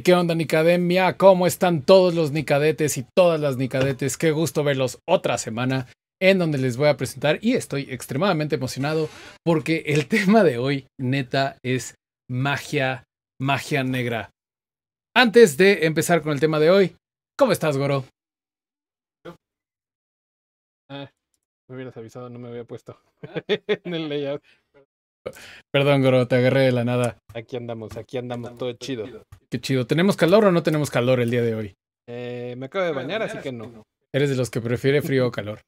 ¿qué onda Nicademia? ¿Cómo están todos los Nicadetes y todas las Nicadetes? Qué gusto verlos otra semana en donde les voy a presentar y estoy extremadamente emocionado porque el tema de hoy neta es magia, magia negra. Antes de empezar con el tema de hoy, ¿cómo estás, Goro? Ah, me hubieras avisado, no me había puesto ah. en el layout. Perdón, Goro, te agarré de la nada. Aquí andamos, aquí andamos, todo, chido. Qué chido. ¿Tenemos calor o no tenemos calor el día de hoy? Eh, me acabo de bañar, así que no. ¿Eres de los que prefiere frío o calor?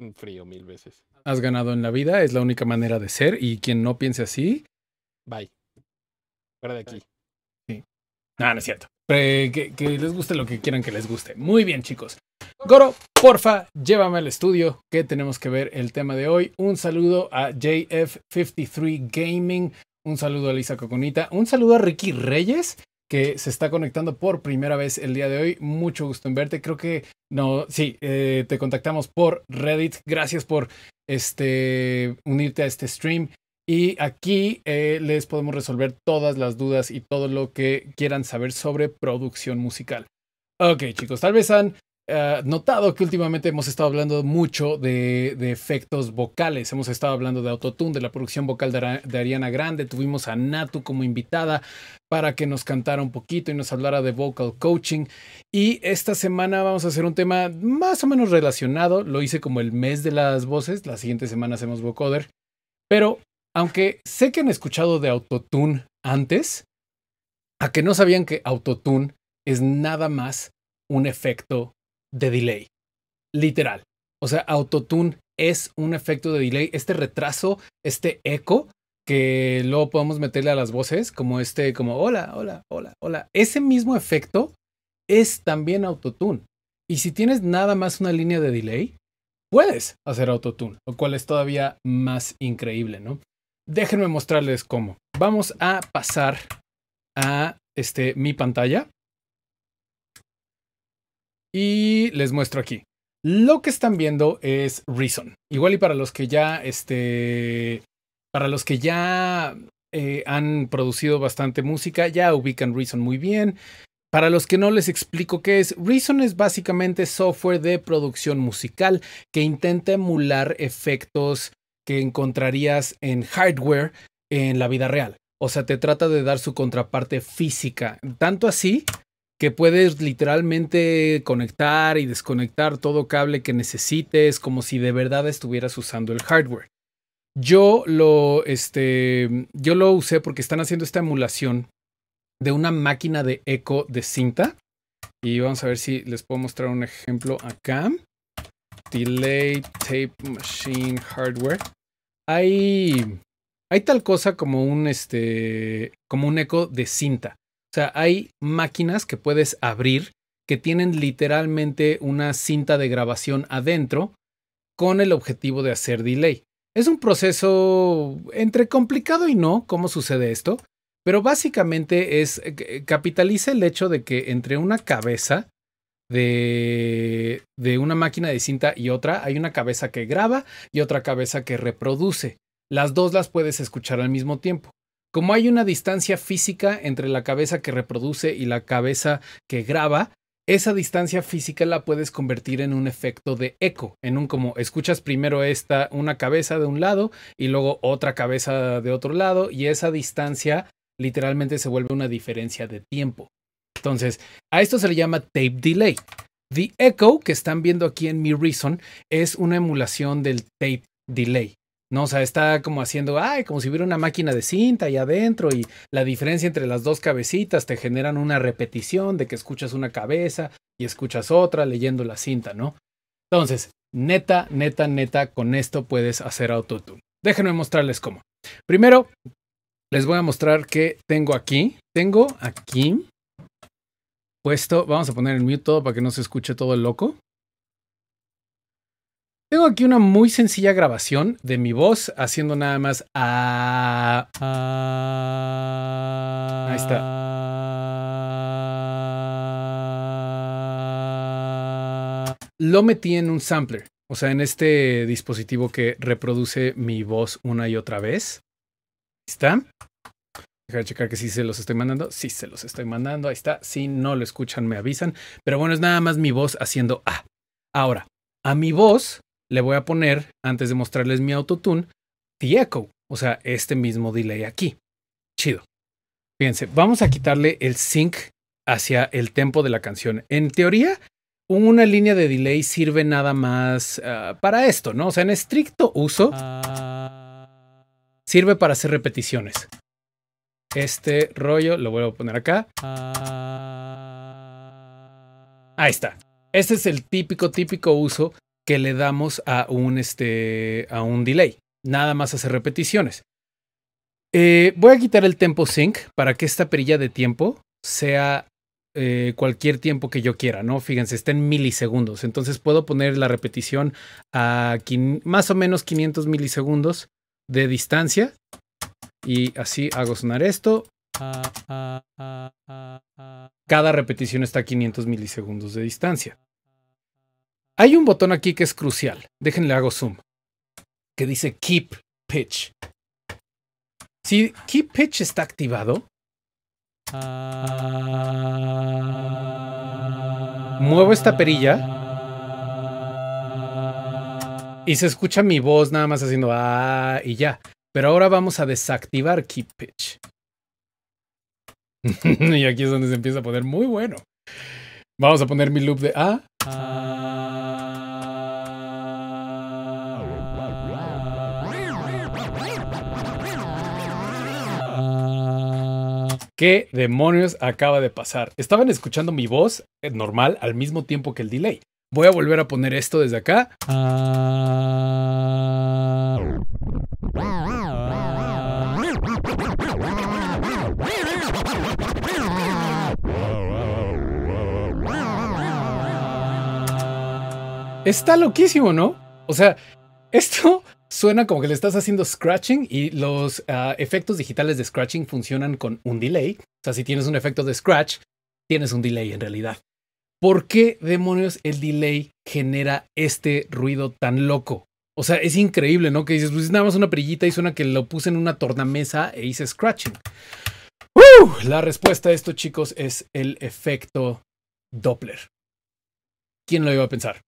Frío mil veces. Has ganado en la vida, es la única manera de ser y quien no piense así... Bye. Fuera de aquí. Sí. No, no es cierto. que les guste lo que quieran que les guste. Muy bien, chicos. Goro, porfa, llévame al estudio que tenemos que ver el tema de hoy. Un saludo a JF53 Gaming, un saludo a Lisa Coconita, un saludo a Ricky Reyes que se está conectando por primera vez el día de hoy. Mucho gusto en verte. Creo que no, sí, eh, te contactamos por Reddit. Gracias por este unirte a este stream. Y aquí eh, les podemos resolver todas las dudas y todo lo que quieran saber sobre producción musical. Ok, chicos, tal vez han eh, notado que últimamente hemos estado hablando mucho de, efectos vocales. Hemos estado hablando de Autotune, de la producción vocal de, Ariana Grande. Tuvimos a Natu como invitada para que nos cantara un poquito y nos hablara de vocal coaching. Y esta semana vamos a hacer un tema más o menos relacionado. Lo hice como el mes de las voces. La siguiente semana hacemos vocoder. Pero aunque sé que han escuchado de Autotune antes, a que no sabían que Autotune es nada más un efecto de delay. Literal. O sea, autotune es un efecto de delay. Este retraso, este eco que luego podemos meterle a las voces, como este, como hola, hola, hola, hola. Ese mismo efecto es también autotune. Y si tienes nada más una línea de delay, puedes hacer autotune, lo cual es todavía más increíble, ¿no? Déjenme mostrarles cómo. Vamos a pasar a este, mi pantalla y les muestro aquí. Lo que están viendo es Reason. Igual y para los que ya, este, para los que ya eh, han producido bastante música, ya ubican Reason muy bien. Para los que no les explico qué es, Reason es básicamente software de producción musical que intenta emular efectos que encontrarías en hardware en la vida real. O sea, te trata de dar su contraparte física. Tanto así que puedes literalmente conectar y desconectar todo cable que necesites, como si de verdad estuvieras usando el hardware. Yo lo, este, yo lo usé porque están haciendo esta emulación de una máquina de eco de cinta. Y vamos a ver si les puedo mostrar un ejemplo acá. Delay Tape Machine Hardware. Hay, tal cosa como un, este, como un eco de cinta. O sea, hay máquinas que puedes abrir que tienen literalmente una cinta de grabación adentro con el objetivo de hacer delay. Es un proceso entre complicado y no, cómo sucede esto, pero básicamente es eh, eh, capitaliza el hecho de que entre una cabeza de, de una máquina de cinta y otra hay una cabeza que graba y otra cabeza que reproduce. Las dos las puedes escuchar al mismo tiempo. Como hay una distancia física entre la cabeza que reproduce y la cabeza que graba, esa distancia física la puedes convertir en un efecto de eco, en un como escuchas primero esta una cabeza de un lado y luego otra cabeza de otro lado y esa distancia literalmente se vuelve una diferencia de tiempo. Entonces, a esto se le llama tape delay. The Echo que están viendo aquí en mi Reason es una emulación del tape delay. No, o sea, está como haciendo, ay, como si hubiera una máquina de cinta ahí adentro y la diferencia entre las dos cabecitas te generan una repetición de que escuchas una cabeza y escuchas otra leyendo la cinta, ¿no? Entonces, neta, neta, neta, con esto puedes hacer autotune. Déjenme mostrarles cómo. Primero, les voy a mostrar que tengo aquí, tengo aquí puesto, vamos a poner el mute todo para que no se escuche todo el loco. Tengo aquí una muy sencilla grabación de mi voz haciendo nada más ah, ah. Ahí está. Lo metí en un sampler, o sea, en este dispositivo que reproduce mi voz una y otra vez. Ahí está. Déjame de checar que sí se los estoy mandando. Sí se los estoy mandando. Ahí está. Si no lo escuchan, me avisan. Pero bueno, es nada más mi voz haciendo a. Ah. Ahora, a mi voz le voy a poner, antes de mostrarles mi autotune, The Echo, o sea, este mismo delay aquí. Chido. Fíjense, vamos a quitarle el sync hacia el tempo de la canción. En teoría, una línea de delay sirve nada más ah, para esto, ¿no? O sea, en estricto uso, sirve para hacer repeticiones. Este rollo lo vuelvo a poner acá. Ahí está. Este es el típico, típico uso que le damos a un, este, a un delay. Nada más hacer repeticiones. Eh, voy a quitar el tempo sync para que esta perilla de tiempo sea eh, cualquier tiempo que yo quiera, ¿no? Fíjense, está en milisegundos. Entonces puedo poner la repetición a más o menos 500 milisegundos de distancia. Y así hago sonar esto. Cada repetición está a 500 milisegundos de distancia. Hay un botón aquí que es crucial. Déjenle hago zoom. Que dice Keep Pitch. Si Keep Pitch está activado, muevo esta perilla y se escucha mi voz nada más haciendo ah y ya. Pero ahora vamos a desactivar Keep Pitch. y aquí es donde se empieza a poner muy bueno. Vamos a poner mi loop de ah. ¿Qué demonios acaba de pasar? Estaban escuchando mi voz eh, normal al mismo tiempo que el delay. Voy a volver a poner esto desde acá. Ah. Está loquísimo, ¿no? O sea, esto suena como que le estás haciendo scratching y los ah, efectos digitales de scratching funcionan con un delay. O sea, si tienes un efecto de scratch, tienes un delay en realidad. ¿Por qué demonios el delay genera este ruido tan loco? O sea, es increíble, ¿no? Que dices, pues nada más una perillita y suena que lo puse en una tornamesa e hice scratching. La respuesta a esto, chicos, es el efecto Doppler. ¿Quién lo iba a pensar?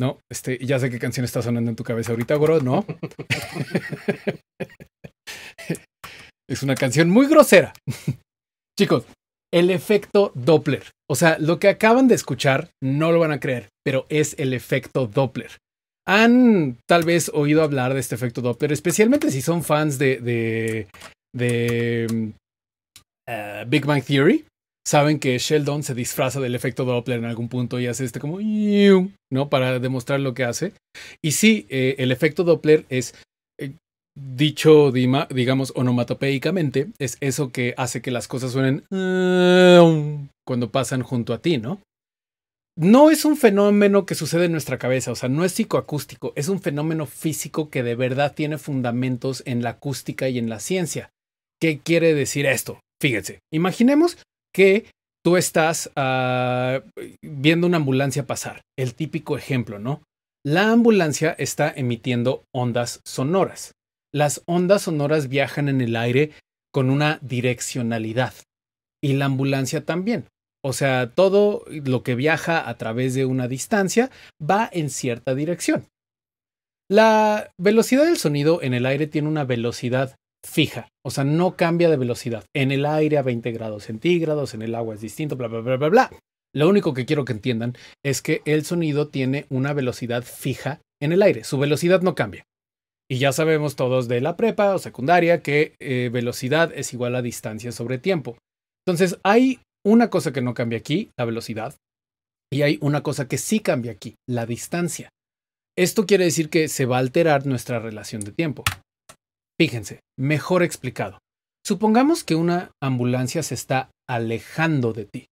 No, este, ya sé qué canción está sonando en tu cabeza ahorita, Goro, no. es una canción muy grosera. Chicos, el efecto Doppler. O sea, lo que acaban de escuchar no lo van a creer, pero es el efecto Doppler. Han tal vez oído hablar de este efecto Doppler, especialmente si son fans de, de, de mm, eh, Big Bang Theory saben que Sheldon se disfraza del efecto Doppler en algún punto y hace este como, ¿no? Para demostrar lo que hace. Y sí, eh, el efecto Doppler es, eh, dicho, digamos, onomatopeicamente, es eso que hace que las cosas suenen cuando pasan junto a ti, ¿no? No es un fenómeno que sucede en nuestra cabeza, o sea, no es psicoacústico, es un fenómeno físico que de verdad tiene fundamentos en la acústica y en la ciencia. ¿Qué quiere decir esto? Fíjense, imaginemos que tú estás ah, viendo una ambulancia pasar. El típico ejemplo, ¿no? La ambulancia está emitiendo ondas sonoras. Las ondas sonoras viajan en el aire con una direccionalidad y la ambulancia también. O sea, todo lo que viaja a través de una distancia va en cierta dirección. La velocidad del sonido en el aire tiene una velocidad fija, o sea, no cambia de velocidad. En el aire a 20 grados centígrados, en el agua es distinto, bla, bla, bla, bla, bla. Lo único que quiero que entiendan es que el sonido tiene una velocidad fija en el aire, su velocidad no cambia. Y ya sabemos todos de la prepa o secundaria que eh, velocidad es igual a distancia sobre tiempo. Entonces, hay una cosa que no cambia aquí, la velocidad, y hay una cosa que sí cambia aquí, la distancia. Esto quiere decir que se va a alterar nuestra relación de tiempo. Fíjense, mejor explicado. Supongamos que una ambulancia se está alejando de ti.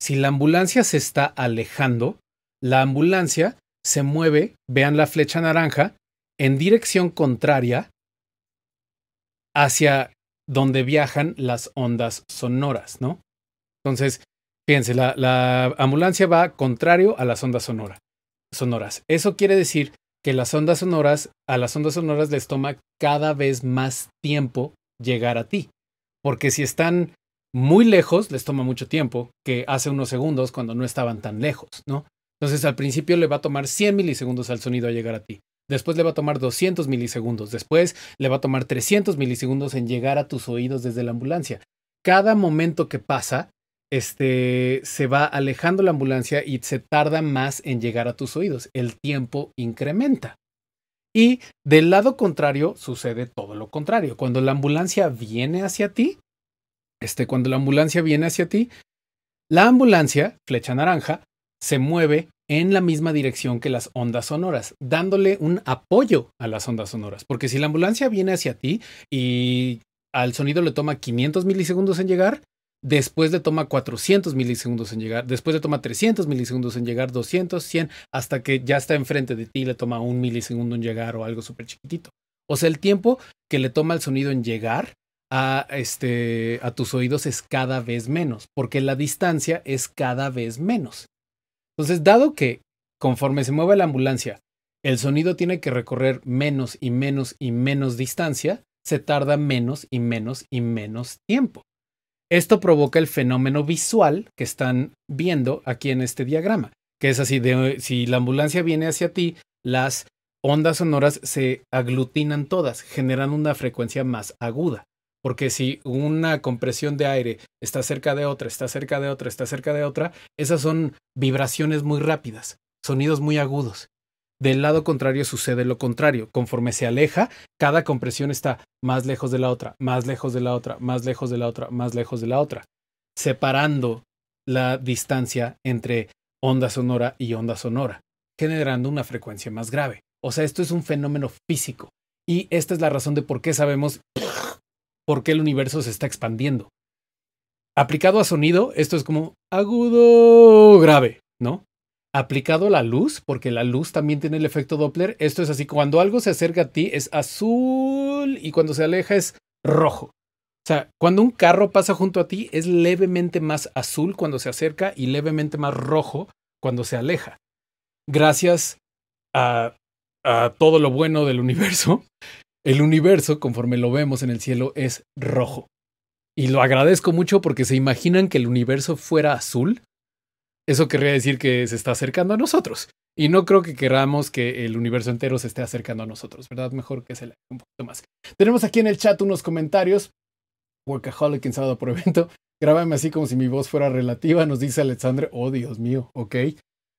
Si la ambulancia se está alejando, la ambulancia se mueve, vean la flecha naranja, en dirección contraria hacia donde viajan las ondas sonoras, ¿no? Entonces, fíjense, la, ambulancia va contrario a las ondas sonoras. sonoras. Eso quiere decir que las ondas sonoras, a las ondas sonoras les toma cada vez más tiempo llegar a ti. Porque si están muy lejos, les toma mucho tiempo que hace unos segundos cuando no estaban tan lejos, ¿no? Entonces al principio le va a tomar 100 milisegundos al sonido a llegar a ti. Después le va a tomar 200 milisegundos. Después le va a tomar 300 milisegundos en llegar a tus oídos desde la ambulancia. Cada momento que pasa este, se va alejando la ambulancia y se tarda más en llegar a tus oídos. El tiempo incrementa. Y del lado contrario sucede todo lo contrario. Cuando la ambulancia viene hacia ti, este, cuando la ambulancia viene hacia ti, la ambulancia, flecha naranja, se mueve en la misma dirección que las ondas sonoras, dándole un apoyo a las ondas sonoras. Porque si la ambulancia viene hacia ti y al sonido le toma 500 milisegundos en llegar, Después le toma 400 milisegundos en llegar, después le toma 300 milisegundos en llegar, 200, 100, hasta que ya está enfrente de ti y le toma un milisegundo en llegar o algo súper chiquitito. O sea, el tiempo que le toma el sonido en llegar a, este, a tus oídos es cada vez menos, porque la distancia es cada vez menos. Entonces, dado que conforme se mueve la ambulancia, el sonido tiene que recorrer menos y menos y menos distancia, se tarda menos y menos y menos tiempo. Esto provoca el fenómeno visual que están viendo aquí en este diagrama, que es así, si la ambulancia viene hacia ti, las ondas sonoras se aglutinan todas, generan una frecuencia más aguda. Porque si una compresión de aire está cerca de otra, está cerca de otra, está cerca de otra, esas son vibraciones muy rápidas, sonidos muy agudos. Del lado contrario sucede lo contrario. Conforme se aleja, cada compresión está más lejos de la otra, más lejos de la otra, más lejos de la otra, más lejos de la otra, separando la distancia entre onda sonora y onda sonora, generando una frecuencia más grave. O sea, esto es un fenómeno físico. Y esta es la razón de por qué sabemos por qué el universo se está expandiendo. Aplicado a sonido, esto es como agudo grave, ¿no? aplicado a la luz, porque la luz también tiene el efecto Doppler, esto es así, cuando algo se acerca a ti es azul y cuando se aleja es rojo. O sea, cuando un carro pasa junto a ti es levemente más azul cuando se acerca y levemente más rojo cuando se aleja. Gracias a, todo lo bueno del universo, el universo, conforme lo vemos en el cielo, es rojo. Y lo agradezco mucho porque se imaginan que el universo fuera azul eso querría decir que se está acercando a nosotros. Y no creo que queramos que el universo entero se esté acercando a nosotros, ¿verdad? Mejor que se le un poquito más. Tenemos aquí en el chat unos comentarios. Workaholic en sábado por evento. Grábame así como si mi voz fuera relativa, nos dice Alexandre. Oh, Dios mío, ok.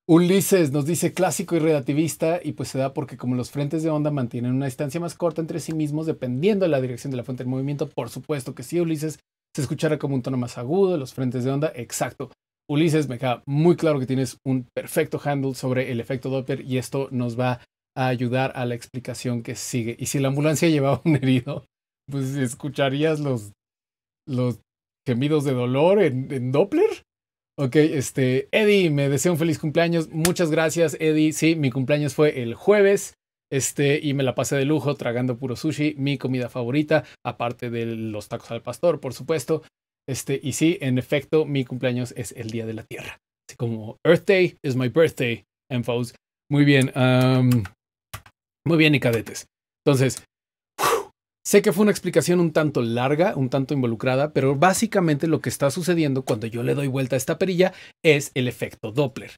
Ulises nos dice clásico y relativista y pues se da porque como los frentes de onda mantienen una distancia más corta entre sí mismos dependiendo de la dirección de la fuente del movimiento, por supuesto que sí, Ulises, se escuchará como un tono más agudo, los frentes de onda, exacto. Ulises, me queda muy claro que tienes un perfecto handle sobre el efecto Doppler y esto nos va a ayudar a la explicación que sigue. Y si la ambulancia llevaba un herido, pues escucharías los, los gemidos de dolor en, Doppler. Ok, este, Eddie, me deseo un feliz cumpleaños. Muchas gracias, Eddie. Sí, mi cumpleaños fue el jueves. Este, y me la pasé de lujo tragando puro sushi, mi comida favorita, aparte de los tacos al pastor, por supuesto. Este, y sí, en efecto, mi cumpleaños es el Día de la Tierra. Así como Earth Day is my birthday, Muy bien. muy bien, y cadetes. Entonces, Sé que fue una explicación un tanto larga, un tanto involucrada, pero básicamente lo que está sucediendo cuando yo le doy vuelta a esta perilla es el efecto Doppler.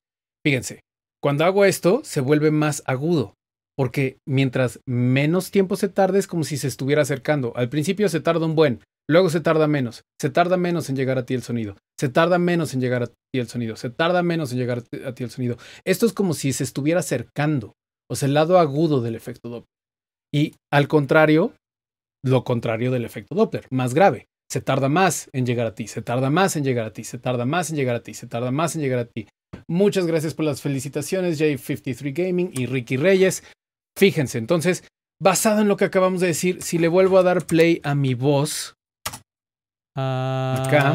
Fíjense, cuando hago esto se vuelve más agudo, porque mientras menos tiempo se tarde es como si se estuviera acercando. Al principio se tarda un buen, Luego se tarda menos, se tarda menos en llegar a ti el sonido, se tarda menos en llegar a ti el sonido, se tarda menos en llegar a ti el sonido. Esto es como si se estuviera acercando, o sea, el lado agudo del efecto Doppler. Y al contrario, lo contrario del efecto Doppler, más grave. Se tarda más en llegar a ti, se tarda más en llegar a ti, se tarda más en llegar a ti, se tarda más en llegar a ti. Muchas gracias por las felicitaciones, J53 Gaming y Ricky Reyes. Fíjense, entonces, basado en lo que acabamos de decir, si le vuelvo a dar play a mi voz, Acá.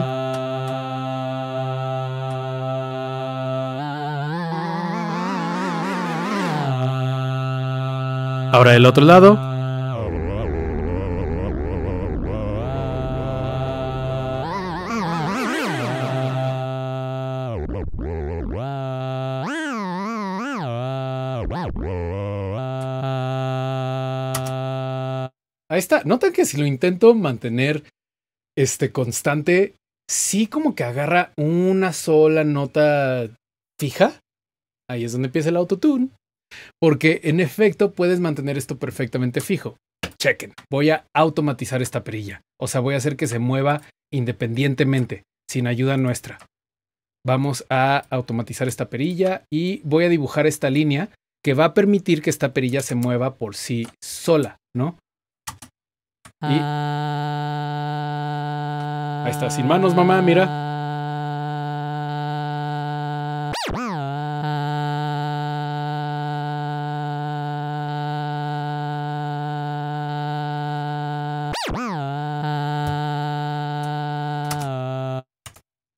Ahora el otro lado. Ahí está. Nota que si lo intento mantener este, constante, sí como que agarra una sola nota fija. Ahí es donde empieza el autotune. Porque en efecto puedes mantener esto perfectamente fijo. Chequen, voy a automatizar esta perilla. O sea, voy a hacer que se mueva independientemente, sin ayuda nuestra. Vamos a automatizar esta perilla y voy a dibujar esta línea que va a permitir que esta perilla se mueva por sí sola, ¿no? Ah está sin manos, mamá, mira.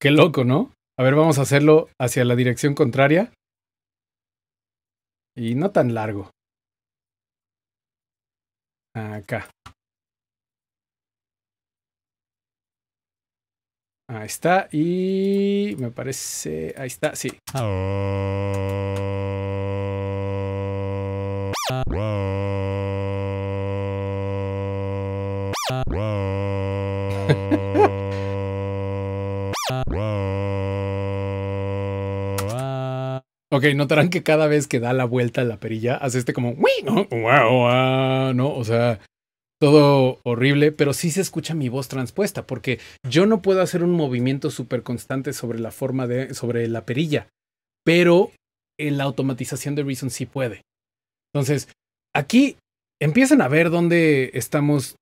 Qué loco, ¿no? A ver, vamos a hacerlo hacia la dirección contraria. Y no tan largo. Acá. Ahí está. Y me parece. Ahí está, sí. Ok, notarán que cada vez que da la vuelta la perilla hace este como, ¿no? ¿no? O sea, todo horrible, pero sí se escucha mi voz transpuesta, porque yo no puedo hacer un movimiento súper constante sobre la forma de, sobre la perilla, pero en la automatización de Reason sí puede. Entonces, aquí empiezan a ver dónde estamos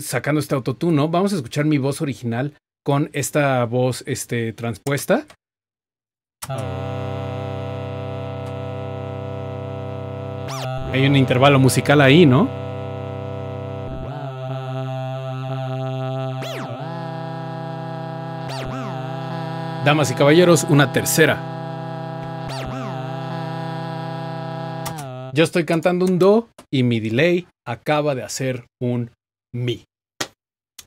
sacando este autotune, Vamos a escuchar mi voz original con esta voz este, transpuesta. Hay un intervalo musical ahí, ¿no? Damas y caballeros, una tercera. Yo estoy cantando un do y mi delay acaba de hacer un mi.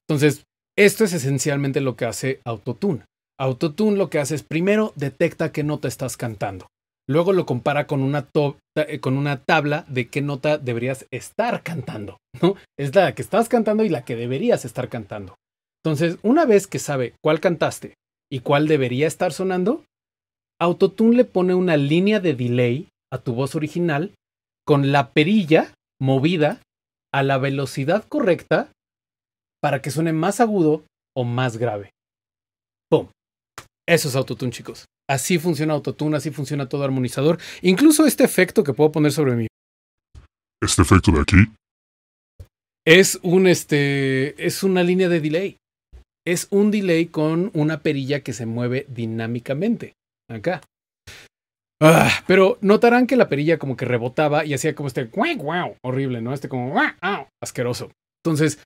Entonces, esto es esencialmente lo que hace Autotune. Autotune lo que hace es primero detecta qué nota estás cantando. Luego lo compara con una, eh, con una tabla de qué nota deberías estar cantando, ¿no? Es la que estás cantando y la que deberías estar cantando. Entonces, una vez que sabe cuál cantaste, y cuál debería estar sonando, Autotune le pone una línea de delay a tu voz original con la perilla movida a la velocidad correcta para que suene más agudo o más grave. ¡Pum! Eso es Autotune, chicos. Así funciona Autotune, así funciona todo armonizador. Incluso este efecto que puedo poner sobre mí. Este efecto de aquí. Es un este. es una línea de delay es un delay con una perilla que se mueve dinámicamente. Acá. Ah, pero notarán que la perilla como que rebotaba y hacía como este guau, horrible, ¿no? Este como asqueroso. Entonces,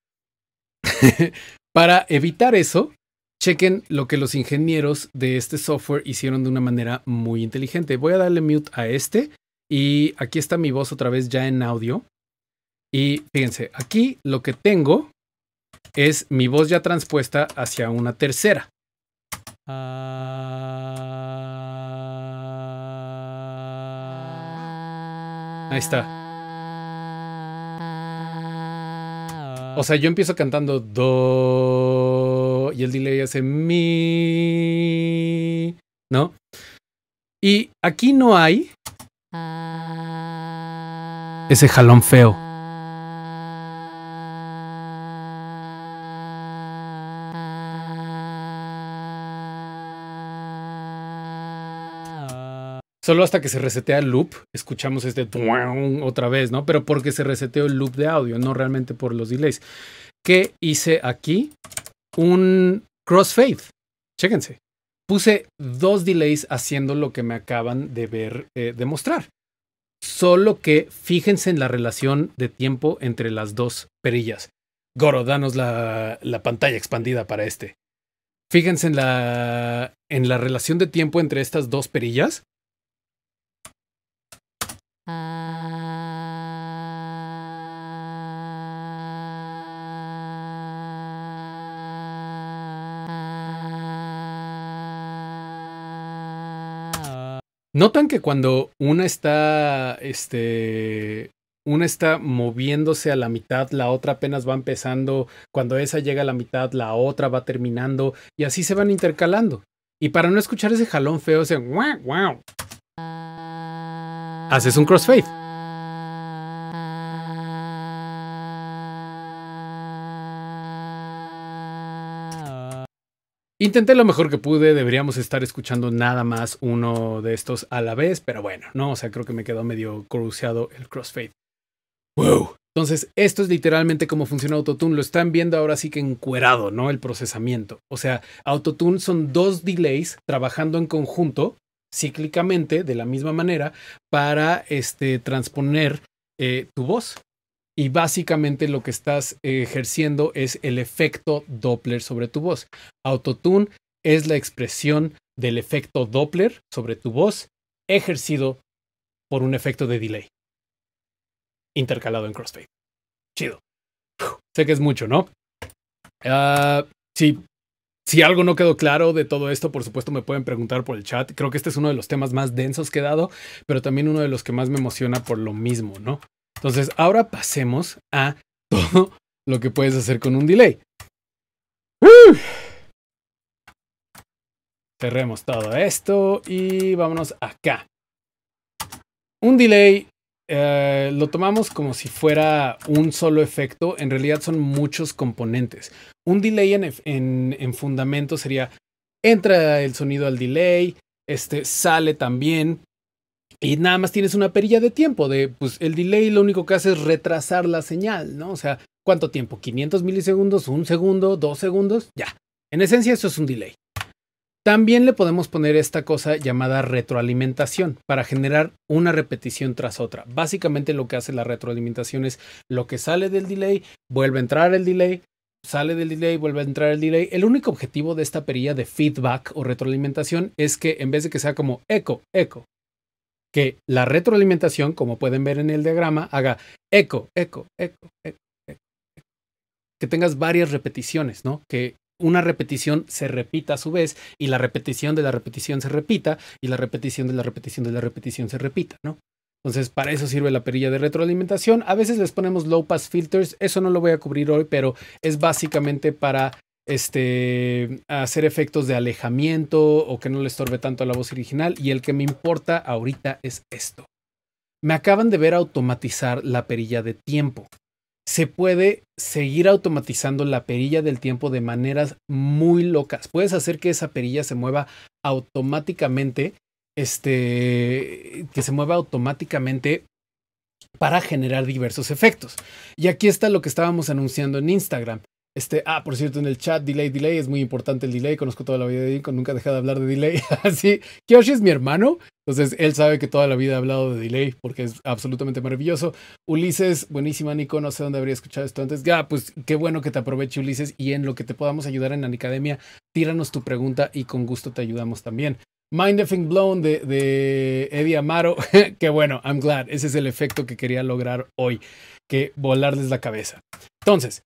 para evitar eso, chequen lo que los ingenieros de este software hicieron de una manera muy inteligente. Voy a darle mute a este y aquí está mi voz otra vez ya en audio. Y fíjense, aquí lo que tengo es mi voz ya transpuesta hacia una tercera. Ah. Ahí está. O sea, yo empiezo cantando do y el delay hace mi, ¿no? Y aquí no hay ah. ese jalón feo. Solo hasta que se resetea el loop, escuchamos este otra vez, ¿no? Pero porque se reseteó el loop de audio, no realmente por los delays. ¿Qué hice aquí? Un crossfade. Chéquense. Puse dos delays haciendo lo que me acaban de ver, eh, de mostrar. Solo que fíjense en la relación de tiempo entre las dos perillas. Goro, danos la, pantalla expandida para este. Fíjense en la, en la relación de tiempo entre estas dos perillas. Notan que cuando una está, este, una está moviéndose a la mitad, la otra apenas va empezando, cuando esa llega a la mitad, la otra va terminando y así se van intercalando. Y para no escuchar ese jalón feo, se wow, wow, haces un crossfade. Intenté lo mejor que pude, deberíamos estar escuchando nada más uno de estos a la vez, pero bueno, no, o sea, creo que me quedó medio cruciado el crossfade. Wow. Entonces, esto es literalmente cómo funciona Autotune. Lo están viendo ahora sí que encuerado, ¿no? El procesamiento. O sea, Autotune son dos delays trabajando en conjunto cíclicamente, de la misma manera, para este, transponer eh, tu voz. Y básicamente lo que estás ejerciendo es el efecto Doppler sobre tu voz. Autotune es la expresión del efecto Doppler sobre tu voz ejercido por un efecto de delay intercalado en crossfade. Chido. sé que es mucho, ¿no? Ah, sí. Si algo no quedó claro de todo esto, por supuesto me pueden preguntar por el chat. Creo que este es uno de los temas más densos que he dado, pero también uno de los que más me emociona por lo mismo, ¿no? Entonces, ahora pasemos a todo lo que puedes hacer con un delay. Cerremos todo esto y vámonos acá. Un delay eh, lo tomamos como si fuera un solo efecto, en realidad son muchos componentes. Un delay en, en, fundamento sería, entra el sonido al delay, este, sale también, y nada más tienes una perilla de tiempo, de pues el delay lo único que hace es retrasar la señal, ¿no? O sea, ¿cuánto tiempo? ¿500 milisegundos? ¿Un segundo? ¿Dos segundos? Ya. En esencia eso es un delay. También le podemos poner esta cosa llamada retroalimentación para generar una repetición tras otra. Básicamente lo que hace la retroalimentación es lo que sale del delay, vuelve a entrar el delay, sale del delay, vuelve a entrar el delay. El único objetivo de esta perilla de feedback o retroalimentación es que en vez de que sea como eco, eco, que la retroalimentación, como pueden ver en el diagrama, haga eco, eco, eco, eco, eco. Que tengas varias repeticiones, ¿no? Que una repetición se repita a su vez y la repetición de la repetición se repita y la repetición de la repetición de la repetición se repita, ¿no? Entonces, para eso sirve la perilla de retroalimentación. A veces les ponemos low pass filters, eso no lo voy a cubrir hoy, pero es básicamente para este, hacer efectos de alejamiento o que no le estorbe tanto a la voz original. Y el que me importa ahorita es esto. Me acaban de ver automatizar la perilla de tiempo. Se puede seguir automatizando la perilla del tiempo de maneras muy locas. Puedes hacer que esa perilla se mueva automáticamente este, que se mueva automáticamente para generar diversos efectos. Y aquí está lo que estábamos anunciando en Instagram. Este, ah, por cierto, en el chat, delay, delay, es muy importante el delay. Conozco toda la vida de nunca he dejado de hablar de delay. Así, Kyoshi es mi hermano, entonces él sabe que toda la vida ha hablado de delay porque es absolutamente maravilloso. Ulises, buenísima, Nico, no sé dónde habría escuchado esto antes. Ya, pues qué bueno que te aproveche, Ulises, y en lo que te podamos ayudar en la academia tíranos tu pregunta y con gusto te ayudamos también. Mind Effect Blown de, Eddie Amaro. que bueno, I'm glad. Ese es el efecto que quería lograr hoy, que volarles la cabeza. Entonces,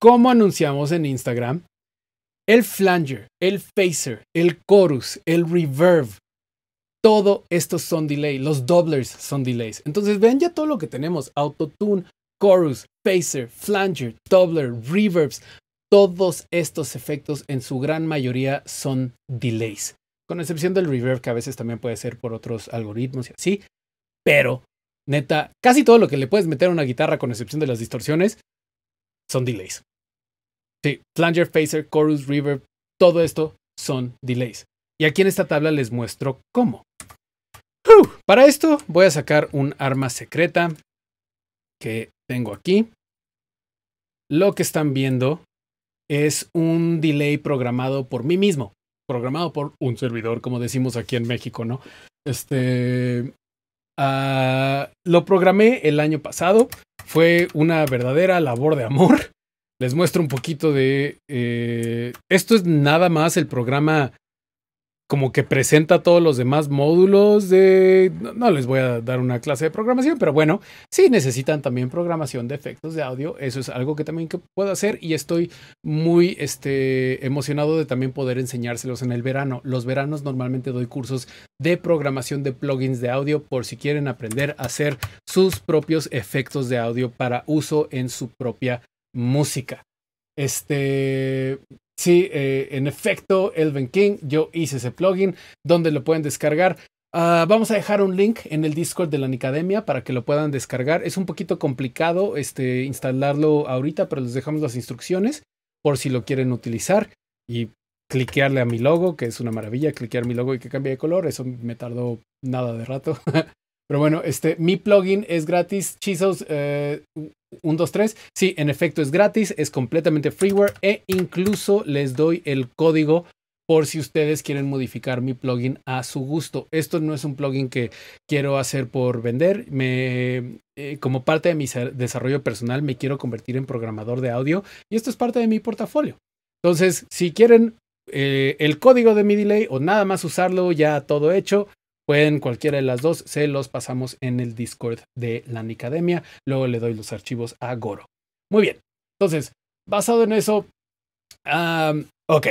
como anunciamos en Instagram, el flanger, el phaser, el chorus, el reverb, todo esto son delay, los doublers son delays. Entonces vean ya todo lo que tenemos, autotune, chorus, phaser, flanger, doubler, reverbs, todos estos efectos en su gran mayoría son delays. Con excepción del reverb, que a veces también puede ser por otros algoritmos y así. Pero, neta, casi todo lo que le puedes meter a una guitarra, con excepción de las distorsiones, son delays. Sí, flanger, phaser, chorus, reverb, todo esto son delays. Y aquí en esta tabla les muestro cómo. Para esto voy a sacar un arma secreta que tengo aquí. Lo que están viendo es un delay programado por mí mismo programado por un servidor, como decimos aquí en México, ¿no? Este. Ah, lo programé el año pasado. Fue una verdadera labor de amor. Les muestro un poquito de. Eh, esto es nada más el programa como que presenta todos los demás módulos de... No, les voy a dar una clase de programación, pero bueno, sí necesitan también programación de efectos de audio, eso es algo que también puedo hacer y estoy muy este, emocionado de también poder enseñárselos en el verano. Los veranos normalmente doy cursos de programación de plugins de audio por si quieren aprender a hacer sus propios efectos de audio para uso en su propia música. Este, Sí, eh, en efecto, Elven King, yo hice ese plugin donde lo pueden descargar. Ah, vamos a dejar un link en el Discord de la Nicademia para que lo puedan descargar. Es un poquito complicado este, instalarlo ahorita, pero les dejamos las instrucciones por si lo quieren utilizar. Y cliquearle a mi logo, que es una maravilla, cliquear mi logo y que cambie de color. Eso me tardó nada de rato. Pero bueno, este, mi plugin es gratis, Chisos eh, 1, 2, 3. Sí, en efecto es gratis, es completamente freeware e incluso les doy el código por si ustedes quieren modificar mi plugin a su gusto. Esto no es un plugin que quiero hacer por vender. Me, eh, como parte de mi desarrollo personal me quiero convertir en programador de audio y esto es parte de mi portafolio. Entonces, si quieren eh, el código de mi delay o nada más usarlo ya todo hecho, Pueden cualquiera de las dos, se los pasamos en el Discord de la Nicademia. Luego le doy los archivos a Goro. Muy bien. Entonces, basado en eso, ok.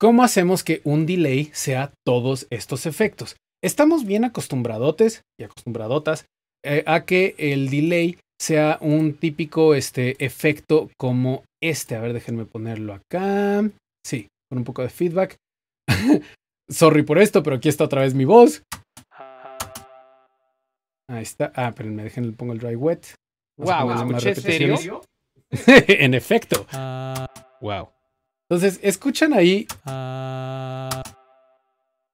¿Cómo hacemos que un delay sea todos estos efectos? Estamos bien acostumbradotes y acostumbradotas eh, a que el delay sea un típico este, efecto como este. A ver, déjenme ponerlo acá. Sí, con un poco de feedback. Sorry por esto, pero aquí está otra vez mi voz. Ah. Ahí está. Ah, pero me dejen, le pongo el dry wet. wow, ¿escuché serio? en efecto. wow. Ah. Entonces, escuchan ahí ah.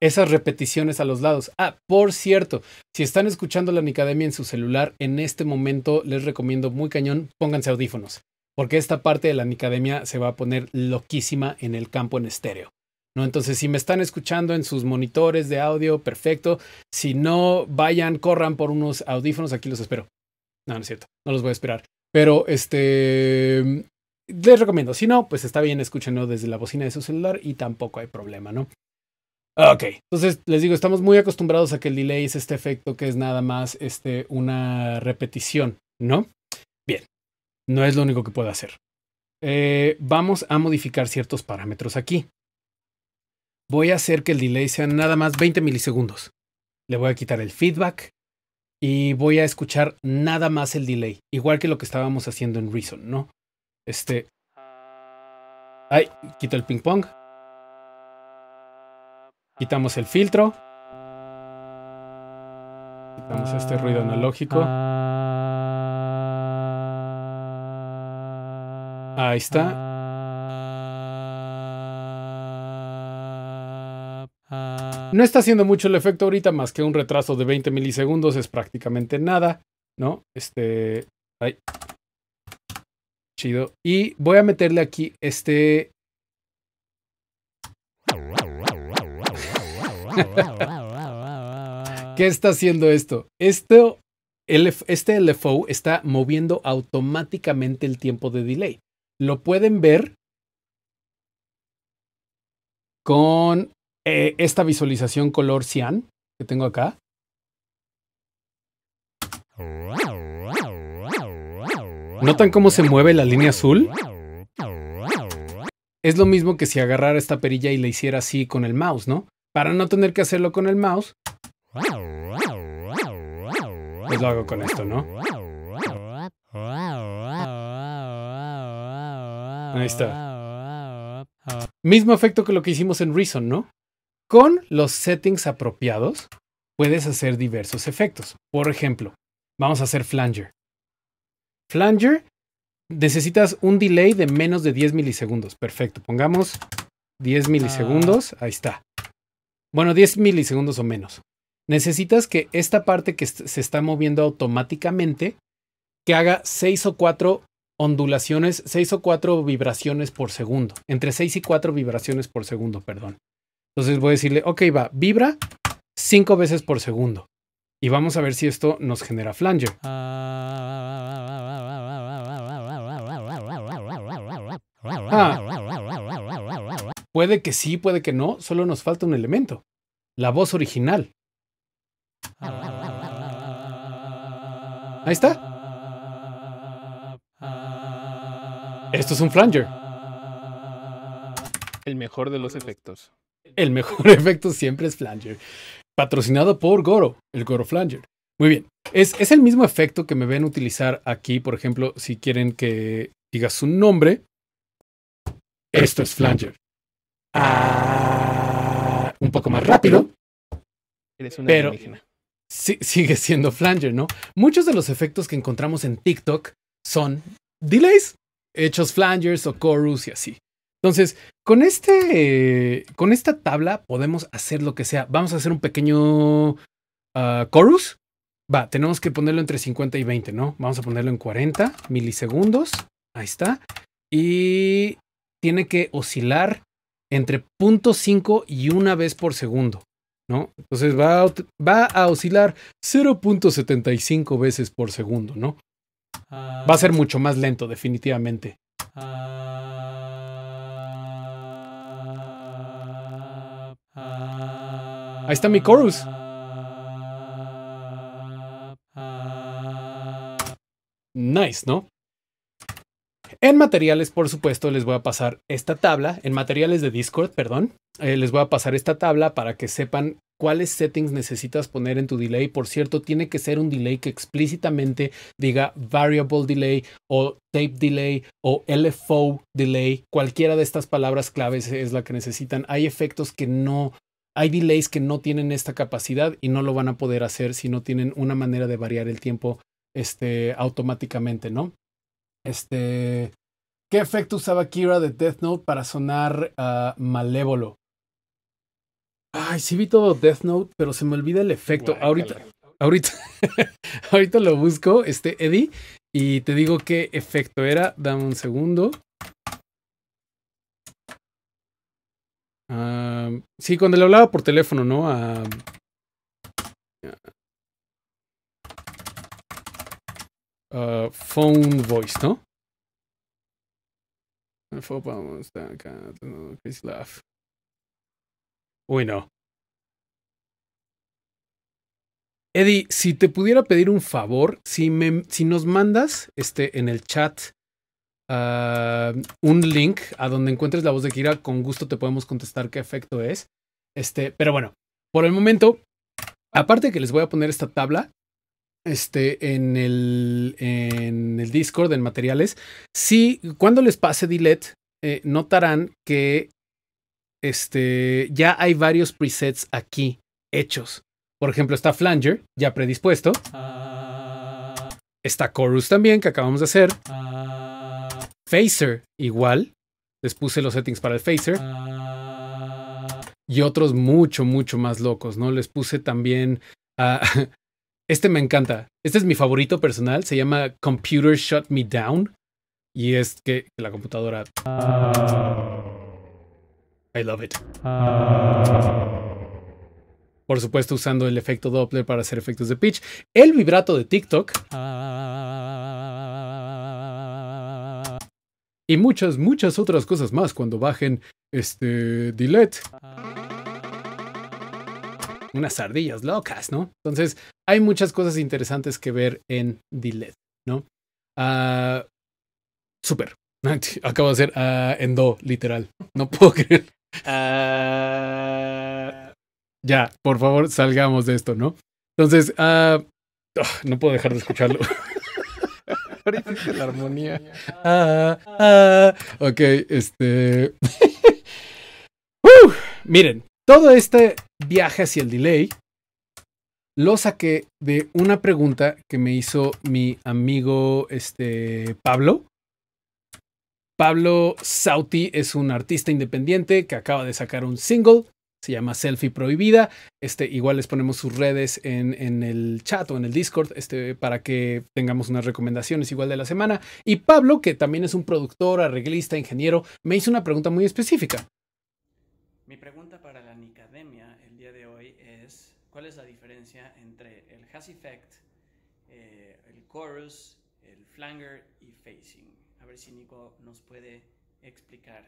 esas repeticiones a los lados. Ah, por cierto, si están escuchando la Nicademia en su celular, en este momento les recomiendo muy cañón, pónganse audífonos, porque esta parte de la Nicademia se va a poner loquísima en el campo en estéreo. ¿no? Entonces, si me están escuchando en sus monitores de audio, perfecto. Si no, vayan, corran por unos audífonos, aquí los espero. No, no es cierto, no los voy a esperar. Pero este les recomiendo, si no, pues está bien, escúchenlo desde la bocina de su celular y tampoco hay problema, ¿no? Ok, entonces les digo, estamos muy acostumbrados a que el delay es este efecto que es nada más este, una repetición, ¿no? Bien, no es lo único que puedo hacer. Eh, vamos a modificar ciertos parámetros aquí voy a hacer que el delay sea nada más 20 milisegundos. Le voy a quitar el feedback y voy a escuchar nada más el delay, igual que lo que estábamos haciendo en Reason, ¿no? Este... Ay, quito el ping pong. Quitamos el filtro. Quitamos este ruido analógico. Ahí está. No está haciendo mucho el efecto ahorita, más que un retraso de 20 milisegundos es prácticamente nada, ¿no? Este... Chido. Y voy a meterle aquí este... ¿Qué está haciendo esto? Esto este LFO está moviendo automáticamente el tiempo de delay. Lo pueden ver con eh, esta visualización color cian que tengo acá. ¿Notan cómo se mueve la línea azul? Es lo mismo que si agarrara esta perilla y la hiciera así con el mouse, ¿no? Para no tener que hacerlo con el mouse, pues lo hago con esto, ¿no? Ahí está. Mismo efecto que lo que hicimos en Reason, ¿no? Con los settings apropiados puedes hacer diversos efectos. Por ejemplo, vamos a hacer flanger. Flanger, necesitas un delay de menos de 10 milisegundos. Perfecto, pongamos 10 ah. milisegundos, ahí está. Bueno, 10 milisegundos o menos. Necesitas que esta parte que se está moviendo automáticamente, que haga 6 o 4 ondulaciones, 6 o 4 vibraciones por segundo, entre 6 y 4 vibraciones por segundo, perdón. Entonces voy a decirle, ok, va, vibra cinco veces por segundo. Y vamos a ver si esto nos genera flanger. Ah. puede que sí, puede que no, solo nos falta un elemento. La voz original. Ahí está. Esto es un flanger. El mejor de los efectos el mejor efecto siempre es flanger. Patrocinado por Goro, el Goro Flanger. Muy bien. Es, es el mismo efecto que me ven utilizar aquí, por ejemplo, si quieren que digas un nombre. Esto es flanger. Ah, un poco más rápido. pero sigue siendo flanger, ¿no? Muchos de los efectos que encontramos en TikTok son delays, hechos flangers o chorus y así. Entonces, con, este, con esta tabla podemos hacer lo que sea. Vamos a hacer un pequeño ah, chorus. Va, tenemos que ponerlo entre 50 y 20, ¿no? Vamos a ponerlo en 40 milisegundos. Ahí está. Y tiene que oscilar entre 0.5 y una vez por segundo, ¿no? Entonces va a, oscilar 0.75 veces por segundo, ¿no? Ah. va a ser mucho más lento, definitivamente. Ah. Ahí está mi chorus. Nice, ¿no? En materiales, por supuesto, les voy a pasar esta tabla, en materiales de Discord, perdón, eh, les voy a pasar esta tabla para que sepan cuáles settings necesitas poner en tu delay. Por cierto, tiene que ser un delay que explícitamente diga variable delay o tape delay o LFO delay. Cualquiera de estas palabras claves es la que necesitan. Hay efectos que no hay delays que no tienen esta capacidad y no lo van a poder hacer si no tienen una manera de variar el tiempo este, automáticamente, ¿no? Este, ¿Qué efecto usaba Kira de Death Note para sonar ah, malévolo? Ay, sí vi todo Death Note, pero se me olvida el efecto. ahorita, ahorita, ahorita lo busco, este Eddie, y te digo qué efecto era. Dame un segundo. Ah, sí, cuando le hablaba por teléfono, ¿no? phone voice, ¿no? está acá. Chris Uy, no. Eddie, si te pudiera pedir un favor, si, si nos mandas este, en el chat Ah, un link a donde encuentres la voz de Kira. Con gusto te podemos contestar qué efecto es. Este, pero bueno, por el momento, aparte que les voy a poner esta tabla, este, en el, en el Discord, en materiales. Si cuando les pase Dilet, eh, notarán que este, ya hay varios presets aquí hechos. Por ejemplo, está Flanger, ya predispuesto. Ah. Está Chorus también, que acabamos de hacer. Ah. Phaser, igual. Les puse los settings para el Phaser. Y otros mucho, mucho más locos, ¿no? Les puse también. a... Ah, este me encanta. Este es mi favorito personal. Se llama Computer Shut Me Down. Y es que la computadora. I love it. Por supuesto, usando el efecto Doppler para hacer efectos de pitch. El vibrato de TikTok y muchas, muchas otras cosas más cuando bajen este dilet Unas ardillas locas, ¿no? Entonces, hay muchas cosas interesantes que ver en dilet ¿no? Ah, Super. Acabo de hacer ah, en do, literal. No puedo creer. Ah. Ya, por favor, salgamos de esto, ¿no? Entonces, no puedo dejar de escucharlo. la armonía. Ah, ah. ah. Ok, este. miren, todo este viaje hacia el delay lo saqué de una pregunta que me hizo mi amigo este, Pablo. Pablo Sauti es un artista independiente que acaba de sacar un single se llama Selfie Prohibida. Este, igual les ponemos sus redes en, el chat o en el Discord este, para que tengamos unas recomendaciones igual de la semana. Y Pablo, que también es un productor, arreglista, ingeniero, me hizo una pregunta muy específica. Mi pregunta para la Nicademia el día de hoy es, ¿cuál es la diferencia entre el Has Effect, eh, el Chorus, el Flanger y Facing? A ver si Nico nos puede explicar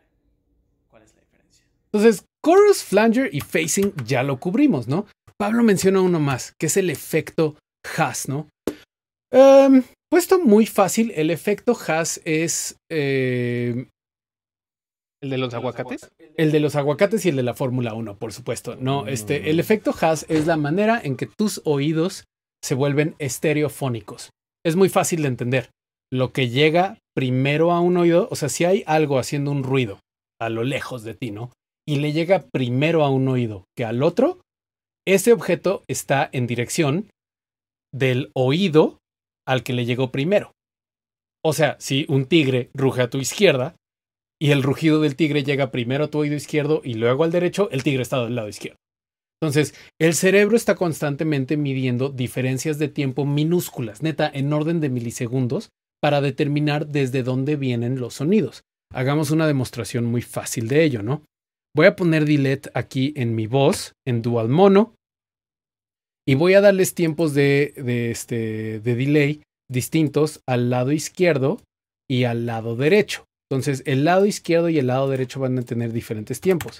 cuál es la diferencia. Entonces, Chorus, Flanger y Facing ya lo cubrimos, ¿no? Pablo menciona uno más, que es el efecto has, ¿no? Em, puesto muy fácil, el efecto has es... Eh, ¿El de los aguacates? El de los aguacates y el de la Fórmula 1, por supuesto. No, mm. este, el efecto has es la manera en que tus oídos se vuelven estereofónicos. Es muy fácil de entender. Lo que llega primero a un oído, o sea, si hay algo haciendo un ruido a lo lejos de ti, ¿no? y le llega primero a un oído que al otro, ese objeto está en dirección del oído al que le llegó primero. O sea, si un tigre ruge a tu izquierda y el rugido del tigre llega primero a tu oído izquierdo y luego al derecho, el tigre está del lado izquierdo. Entonces, el cerebro está constantemente midiendo diferencias de tiempo minúsculas, neta, en orden de milisegundos, para determinar desde dónde vienen los sonidos. Hagamos una demostración muy fácil de ello, ¿no? Voy a poner delete aquí en mi voz, en dual mono. Y voy a darles tiempos de, este, de delay distintos al lado izquierdo y al lado derecho. Entonces, el lado izquierdo y el lado derecho van a tener diferentes tiempos.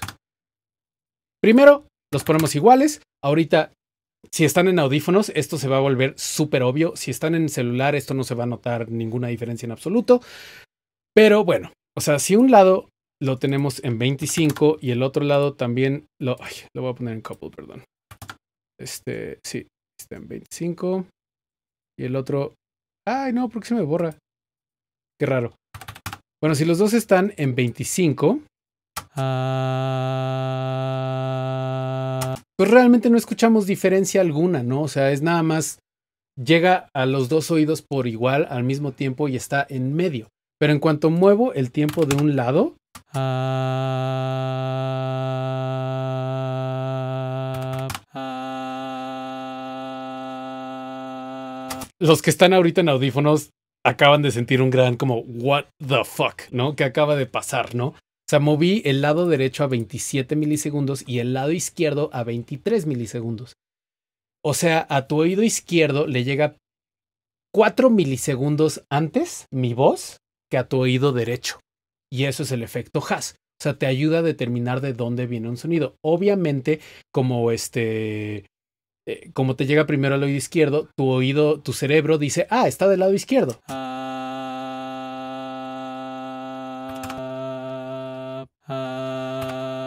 Primero, los ponemos iguales. Ahorita, si están en audífonos, esto se va a volver súper obvio. Si están en celular, esto no se va a notar ninguna diferencia en absoluto. Pero bueno, o sea, si un lado lo tenemos en 25 y el otro lado también lo, lo voy a poner en couple, perdón. Este, sí, está en 25 y el otro, ay no, porque se me borra. Qué raro. Bueno, si los dos están en 25, ah, pues realmente no escuchamos diferencia alguna, ¿no? O sea, es nada más llega a los dos oídos por igual al mismo tiempo y está en medio. Pero en cuanto muevo el tiempo de un lado, los que están ahorita en audífonos acaban de sentir un gran como what the fuck, ¿no? Que acaba de pasar, ¿no? O sea, moví el lado derecho a 27 milisegundos y el lado izquierdo a 23 milisegundos. O sea, a tu oído izquierdo le llega 4 milisegundos antes mi voz que a tu oído derecho. Y eso es el efecto has O sea, te ayuda a determinar de dónde viene un sonido. Obviamente, como este. Eh, como te llega primero al oído izquierdo, tu oído, tu cerebro dice, ah, está del lado izquierdo. Ah, ah,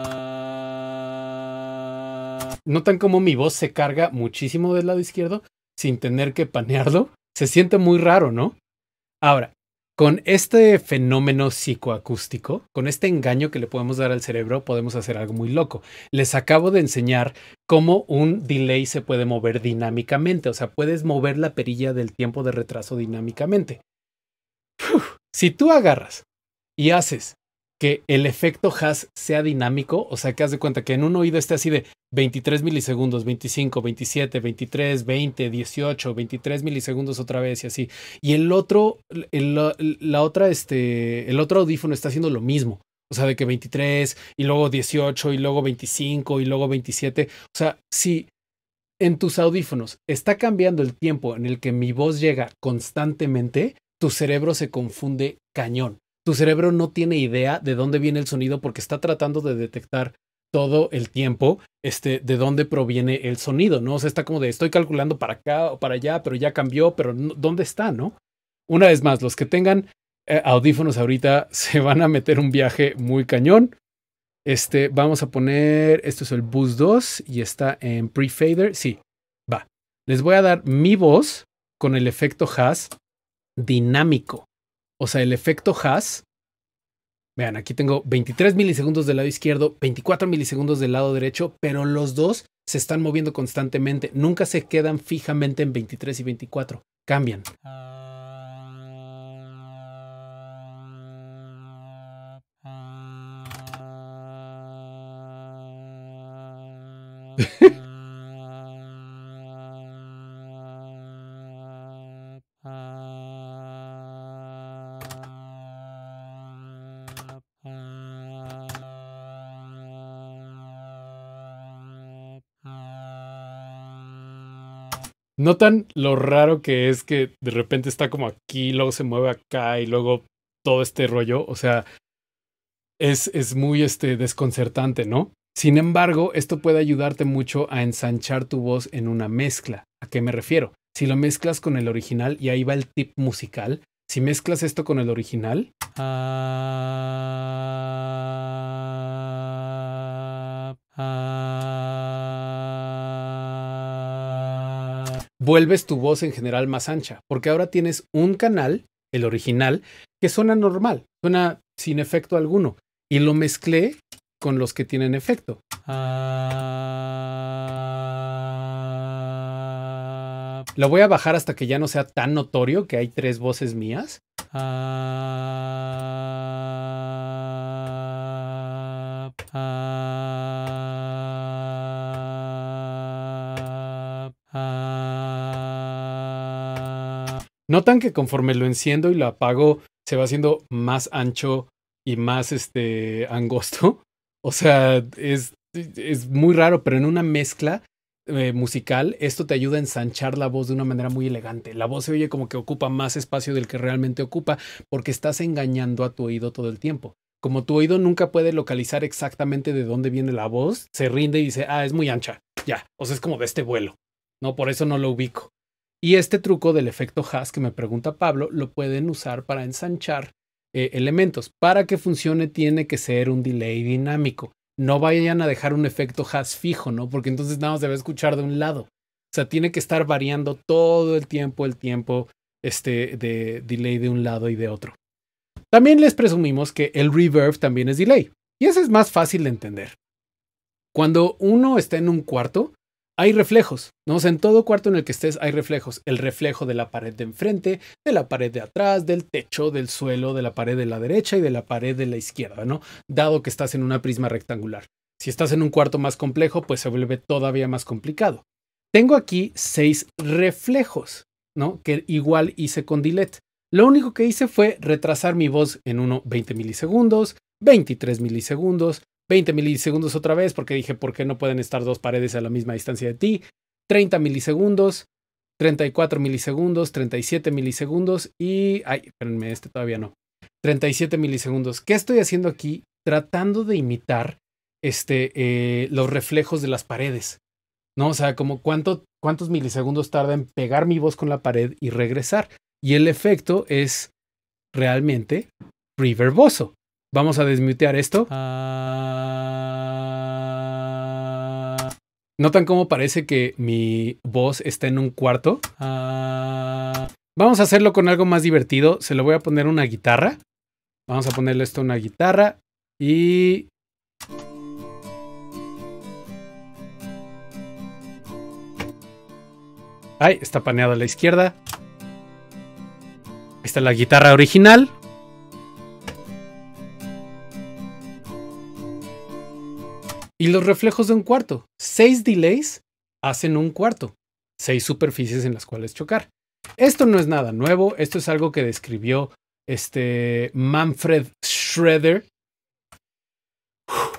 ah. Notan como mi voz se carga muchísimo del lado izquierdo sin tener que panearlo. Se siente muy raro, ¿no? Ahora, con este fenómeno psicoacústico, con este engaño que le podemos dar al cerebro, podemos hacer algo muy loco. Les acabo de enseñar cómo un delay se puede mover dinámicamente, o sea, puedes mover la perilla del tiempo de retraso dinámicamente. si tú agarras y haces que el efecto has sea dinámico, o sea, que haz de cuenta que en un oído esté así de 23 milisegundos, 25, 27, 23, 20, 18, 23 milisegundos otra vez y así. Y el otro, la otra, este, el otro audífono está haciendo lo mismo. O sea, de que 23 y luego 18 y luego 25 y luego 27. O sea, si en tus audífonos está cambiando el tiempo en el que mi voz llega constantemente, tu cerebro se confunde cañón tu cerebro no tiene idea de dónde viene el sonido porque está tratando de detectar todo el tiempo este, de dónde proviene el sonido, ¿no? O sea, está como de estoy calculando para acá o para allá, pero ya cambió, pero ¿dónde está, no? Una vez más, los que tengan eh, audífonos ahorita se van a meter un viaje muy cañón. Este, vamos a poner, esto es el Bus 2 y está en pre-fader. Sí, va. Les voy a dar mi voz con el efecto has dinámico. O sea, el efecto has, Vean, aquí tengo 23 milisegundos del lado izquierdo, 24 milisegundos del lado derecho, pero los dos se están moviendo constantemente. Nunca se quedan fijamente en 23 y 24. Cambian. Notan lo raro que es que de repente está como aquí, luego se mueve acá y luego todo este rollo. O sea, es, muy este, desconcertante, ¿no? Sin embargo, esto puede ayudarte mucho a ensanchar tu voz en una mezcla. ¿A qué me refiero? Si lo mezclas con el original, y ahí va el tip musical, si mezclas esto con el original... Ah, vuelves tu voz en general más ancha, porque ahora tienes un canal, el original, que suena normal, suena sin efecto alguno, y lo mezclé con los que tienen efecto. Ah. Lo voy a bajar hasta que ya no sea tan notorio que hay tres voces mías. Ah. Notan que conforme lo enciendo y lo apago, se va haciendo más ancho y más este angosto. O sea, es, muy raro, pero en una mezcla eh, musical, esto te ayuda a ensanchar la voz de una manera muy elegante. La voz se oye como que ocupa más espacio del que realmente ocupa porque estás engañando a tu oído todo el tiempo. Como tu oído nunca puede localizar exactamente de dónde viene la voz, se rinde y dice, ah, es muy ancha, ya, o sea, es como de este vuelo. No, por eso no lo ubico. Y este truco del efecto Haas que me pregunta Pablo lo pueden usar para ensanchar eh, elementos. Para que funcione tiene que ser un delay dinámico. No vayan a dejar un efecto Haas fijo, ¿no? Porque entonces nada más se va a escuchar de un lado. O sea, tiene que estar variando todo el tiempo el tiempo este, de delay de un lado y de otro. También les presumimos que el reverb también es delay. Y eso es más fácil de entender. Cuando uno está en un cuarto, hay reflejos, ¿no? en todo cuarto en el que estés hay reflejos. El reflejo de la pared de enfrente, de la pared de atrás, del techo, del suelo, de la pared de la derecha y de la pared de la izquierda, ¿no? Dado que estás en una prisma rectangular. Si estás en un cuarto más complejo, pues se vuelve todavía más complicado. Tengo aquí seis reflejos, ¿no? Que igual hice con Dilet. Lo único que hice fue retrasar mi voz en uno 20 milisegundos, 23 milisegundos, 20 milisegundos otra vez, porque dije, ¿por qué no pueden estar dos paredes a la misma distancia de ti? 30 milisegundos, 34 milisegundos, 37 milisegundos y... Ay, espérenme, este todavía no. 37 milisegundos. ¿Qué estoy haciendo aquí? Tratando de imitar este, eh, los reflejos de las paredes. ¿No? O sea, como cuántos milisegundos tarda en pegar mi voz con la pared y regresar. Y el efecto es realmente reverboso. Vamos a desmutear esto. Ah. ¿Notan cómo parece que mi voz está en un cuarto? Ah. vamos a hacerlo con algo más divertido. Se lo voy a poner una guitarra. Vamos a ponerle esto a una guitarra. Y Ay, está paneado a la izquierda. Ahí está la guitarra original. Y los reflejos de un cuarto. Seis delays hacen un cuarto. Seis superficies en las cuales chocar. Esto no es nada nuevo. Esto es algo que describió este Manfred Schroeder.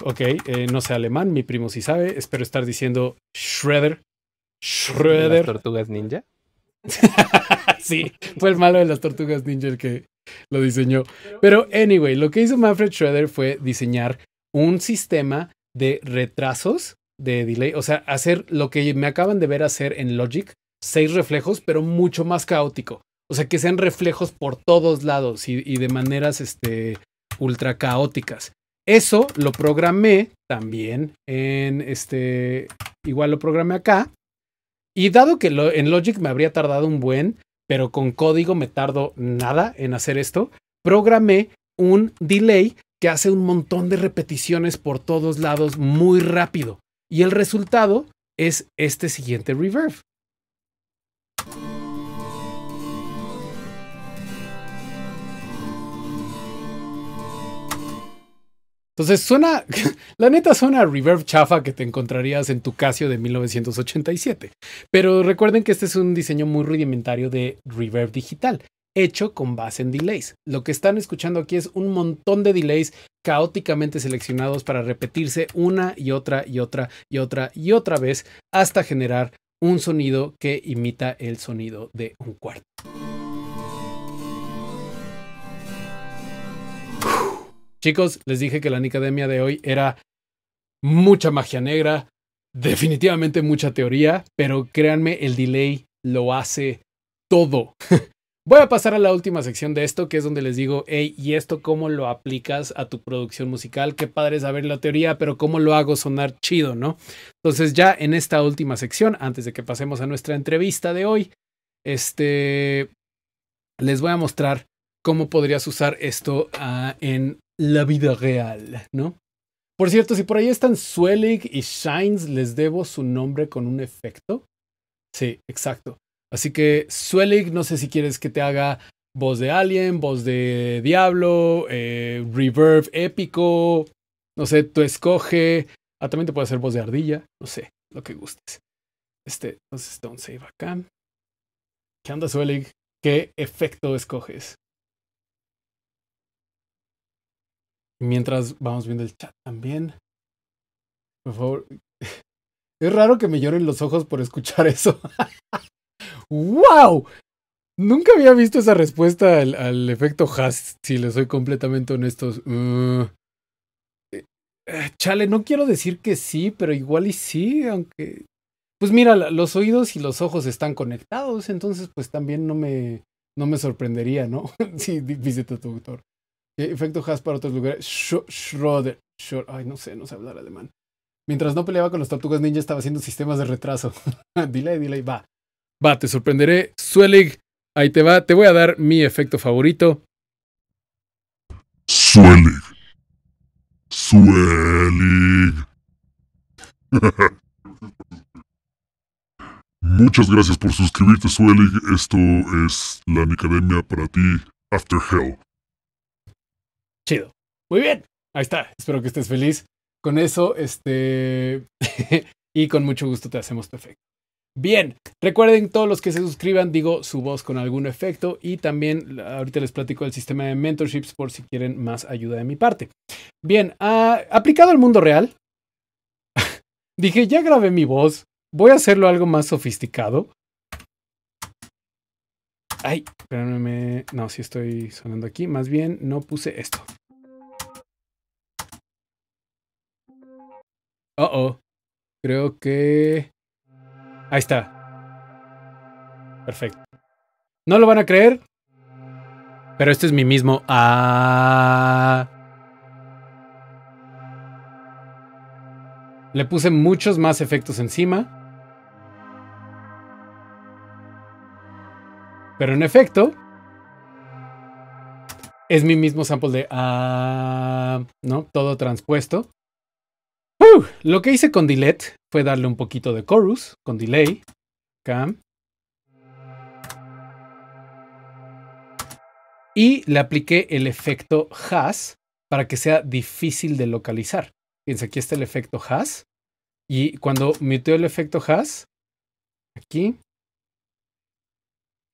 Ok, eh, no sé alemán, mi primo sí sabe. Espero estar diciendo Schroeder. Schroeder. tortugas ninja? sí, fue el malo de las tortugas ninja el que lo diseñó. Pero, anyway, lo que hizo Manfred Schroeder fue diseñar un sistema de retrasos, de delay, o sea, hacer lo que me acaban de ver hacer en Logic, seis reflejos, pero mucho más caótico. O sea, que sean reflejos por todos lados y, de maneras este, ultra caóticas. Eso lo programé también en este, igual lo programé acá. Y dado que lo, en Logic me habría tardado un buen, pero con código me tardo nada en hacer esto, programé un delay que hace un montón de repeticiones por todos lados muy rápido. Y el resultado es este siguiente reverb. Entonces suena, la neta suena a reverb chafa que te encontrarías en tu Casio de 1987. Pero recuerden que este es un diseño muy rudimentario de reverb digital hecho con base en delays. Lo que están escuchando aquí es un montón de delays caóticamente seleccionados para repetirse una y otra y otra y otra y otra vez hasta generar un sonido que imita el sonido de un cuarto. Chicos, les dije que la Nicademia de hoy era mucha magia negra, definitivamente mucha teoría, pero créanme, el delay lo hace todo. Voy a pasar a la última sección de esto, que es donde les digo, hey, ¿y esto cómo lo aplicas a tu producción musical? Qué padre saber la teoría, pero ¿cómo lo hago sonar chido, no? Entonces ya en esta última sección, antes de que pasemos a nuestra entrevista de hoy, este, les voy a mostrar cómo podrías usar esto ah, en la vida real, ¿no? Por cierto, si por ahí están Swellig y Shines, les debo su nombre con un efecto. Sí, exacto. Así que Suelig, no sé si quieres que te haga voz de alien, voz de diablo, eh, reverb épico, no sé, tú escoge. Ah, también te puede hacer voz de ardilla, no sé, lo que gustes. Este, entonces, don't este save acá. ¿Qué onda, Suelig? ¿Qué efecto escoges? Mientras vamos viendo el chat también. Por favor. Es raro que me lloren los ojos por escuchar eso. ¡Wow! Nunca había visto esa respuesta al, efecto Haas, si les soy completamente honesto, uh. eh, ah, chale, no quiero decir que sí, pero igual y sí, aunque... Pues mira, los oídos y los ojos están conectados, entonces pues también no me, no me sorprendería, ¿no? si visita tu doctor. Eh, efecto Haas para otros lugares. Schroeder. Ay, no sé, no sé hablar alemán. Mientras no peleaba con los tortugas ninja, estaba haciendo sistemas de retraso. delay, delay, va. Va, te sorprenderé. Suelig, ahí te va. Te voy a dar mi efecto favorito. Suelig. Suelig. Muchas gracias por suscribirte, Suelig. Esto es la Nicademia para ti, After Hell. Chido. Muy bien. Ahí está. Espero que estés feliz con eso. Este. y con mucho gusto te hacemos perfecto. Bien, recuerden todos los que se suscriban, digo su voz con algún efecto y también ahorita les platico el sistema de mentorships por si quieren más ayuda de mi parte. Bien, ah, aplicado al mundo real, dije, ya grabé mi voz, voy a hacerlo algo más sofisticado. Ay, espérenme, no, si estoy sonando aquí, más bien no puse esto. Oh, oh, creo que... Ahí está. Perfecto. No lo van a creer, pero este es mi mismo Le puse muchos más efectos encima. Pero en efecto, es mi mismo sample de ¿no? Todo transpuesto lo que hice con dilet fue darle un poquito de chorus con delay. CAM Y le apliqué el efecto has para que sea difícil de localizar. Fíjense, aquí está el efecto has. Y cuando muteo el efecto has, aquí.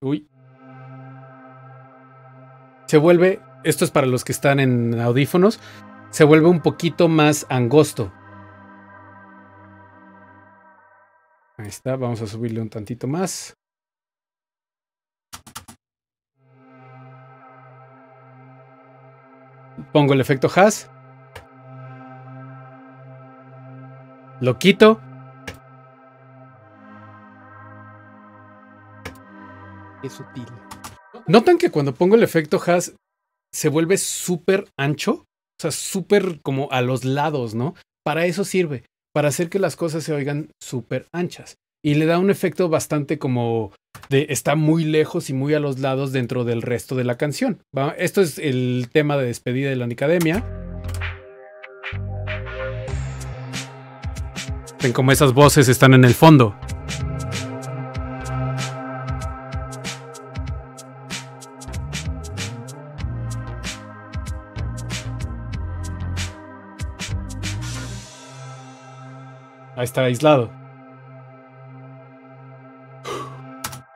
Uy. Se vuelve, esto es para los que están en audífonos, se vuelve un poquito más angosto. vamos a subirle un tantito más. Pongo el efecto has. Lo quito. Es sutil. ¿Notan que cuando pongo el efecto has se vuelve súper ancho? O sea, súper como a los lados, ¿no? Para eso sirve, para hacer que las cosas se oigan súper anchas y le da un efecto bastante como de está muy lejos y muy a los lados dentro del resto de la canción. Esto es el tema de despedida de la Nicademia. Ven como esas voces están en el fondo. Ahí está aislado.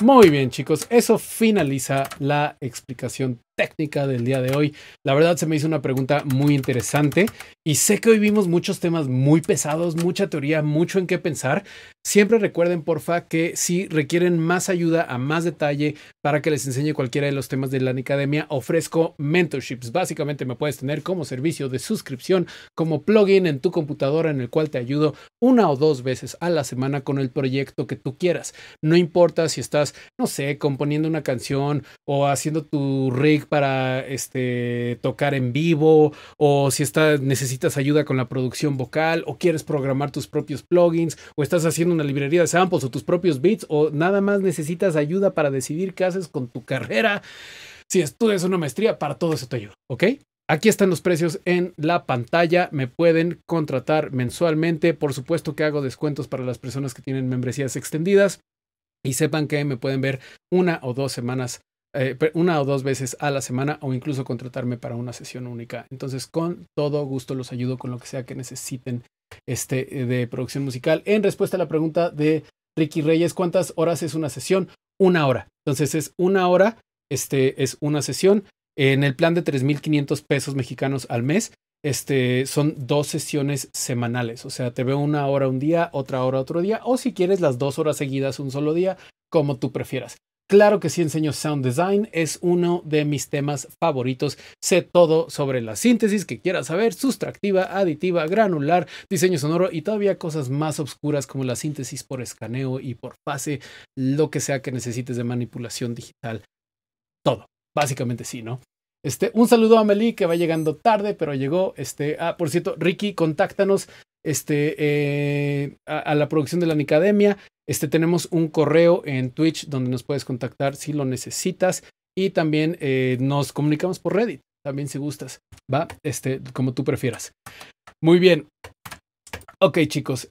Muy bien, chicos, eso finaliza la explicación técnica del día de hoy. La verdad se me hizo una pregunta muy interesante y sé que hoy vimos muchos temas muy pesados, mucha teoría, mucho en qué pensar. Siempre recuerden, porfa, que si requieren más ayuda a más detalle para que les enseñe cualquiera de los temas de la academia, ofrezco mentorships. Básicamente me puedes tener como servicio de suscripción, como plugin en tu computadora en el cual te ayudo una o dos veces a la semana con el proyecto que tú quieras. No importa si estás, no sé, componiendo una canción o haciendo tu rig para este, tocar en vivo o si necesitas ayuda con la producción vocal o quieres programar tus propios plugins o estás haciendo una librería de samples o tus propios beats o nada más necesitas ayuda para decidir qué haces con tu carrera. Si estudias una maestría, para todo eso te ayudo. ¿ok? Aquí están los precios en la pantalla. Me pueden contratar mensualmente. Por supuesto que hago descuentos para las personas que tienen membresías extendidas. Y sepan que me pueden ver una o dos semanas eh, una o dos veces a la semana o incluso contratarme para una sesión única. Entonces, con todo gusto los ayudo con lo que sea que necesiten este, eh, de producción musical. En respuesta a la pregunta de Ricky Reyes, ¿cuántas horas es una sesión? Una hora. Entonces es una hora, este, es una sesión. En el plan de 3.500 pesos mexicanos al mes, este, son dos sesiones semanales. O sea, te veo una hora un día, otra hora otro día, o si quieres las dos horas seguidas un solo día, como tú prefieras. Claro que sí enseño sound design, es uno de mis temas favoritos. Sé todo sobre la síntesis que quieras saber, sustractiva, aditiva, granular, diseño sonoro y todavía cosas más oscuras como la síntesis por escaneo y por fase, lo que sea que necesites de manipulación digital. Todo, básicamente sí, ¿no? Este, un saludo a Meli que va llegando tarde, pero llegó. Este, ah, por cierto, Ricky, contáctanos este, eh, a, la producción de la Nicademia. Este, tenemos un correo en Twitch donde nos puedes contactar si lo necesitas. Y también eh, nos comunicamos por Reddit, también si gustas. Va, este, como tú prefieras. Muy bien. Ok, chicos.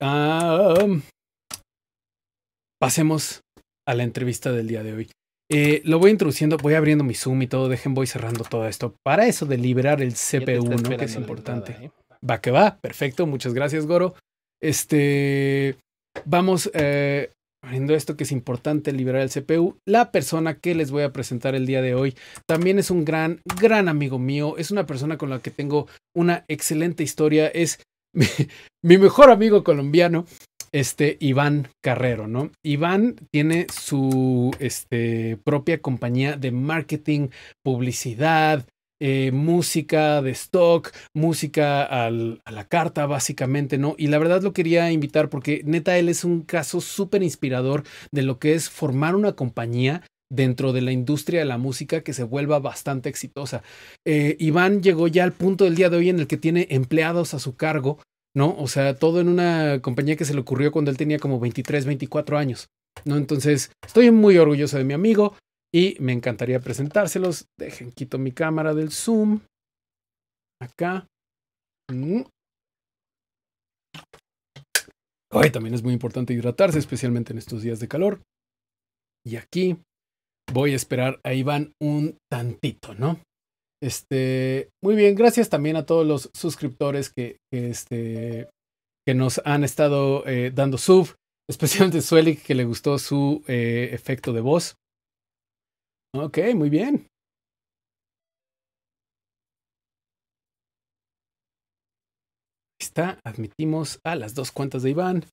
pasemos a la entrevista del día de hoy. Eh, lo voy introduciendo, voy abriendo mi Zoom y todo. Dejen, voy cerrando todo esto. Para eso de liberar el CPU, ¿no? Que es importante. ¿eh? Va que va. Perfecto. Muchas gracias, Goro. Este vamos viendo eh, esto que es importante, liberar el CPU. La persona que les voy a presentar el día de hoy también es un gran, gran amigo mío. Es una persona con la que tengo una excelente historia. Es mi, mejor amigo colombiano, este Iván Carrero, ¿no? Iván tiene su este, propia compañía de marketing, publicidad, eh, música de stock, música a la carta, básicamente, ¿no? Y la verdad lo quería invitar porque neta, él es un caso súper inspirador de lo que es formar una compañía dentro de la industria de la música que se vuelva bastante exitosa. Eh, Iván llegó ya al punto del día de hoy en el que tiene empleados a su cargo, ¿no? O sea, todo en una compañía que se le ocurrió cuando él tenía como 23, 24 años. ¿no? Entonces, estoy muy orgulloso de mi amigo. Y me encantaría presentárselos. Dejen, quito mi cámara del zoom. Acá. Hoy mm. también es muy importante hidratarse, especialmente en estos días de calor. Y aquí voy a esperar a Iván un tantito, ¿no? Este, muy bien, gracias también a todos los suscriptores que, este, que nos han estado eh, dando sub, especialmente sueli que le gustó su eh, efecto de voz. Ok, muy bien. Está, admitimos a las dos cuentas de Iván. Como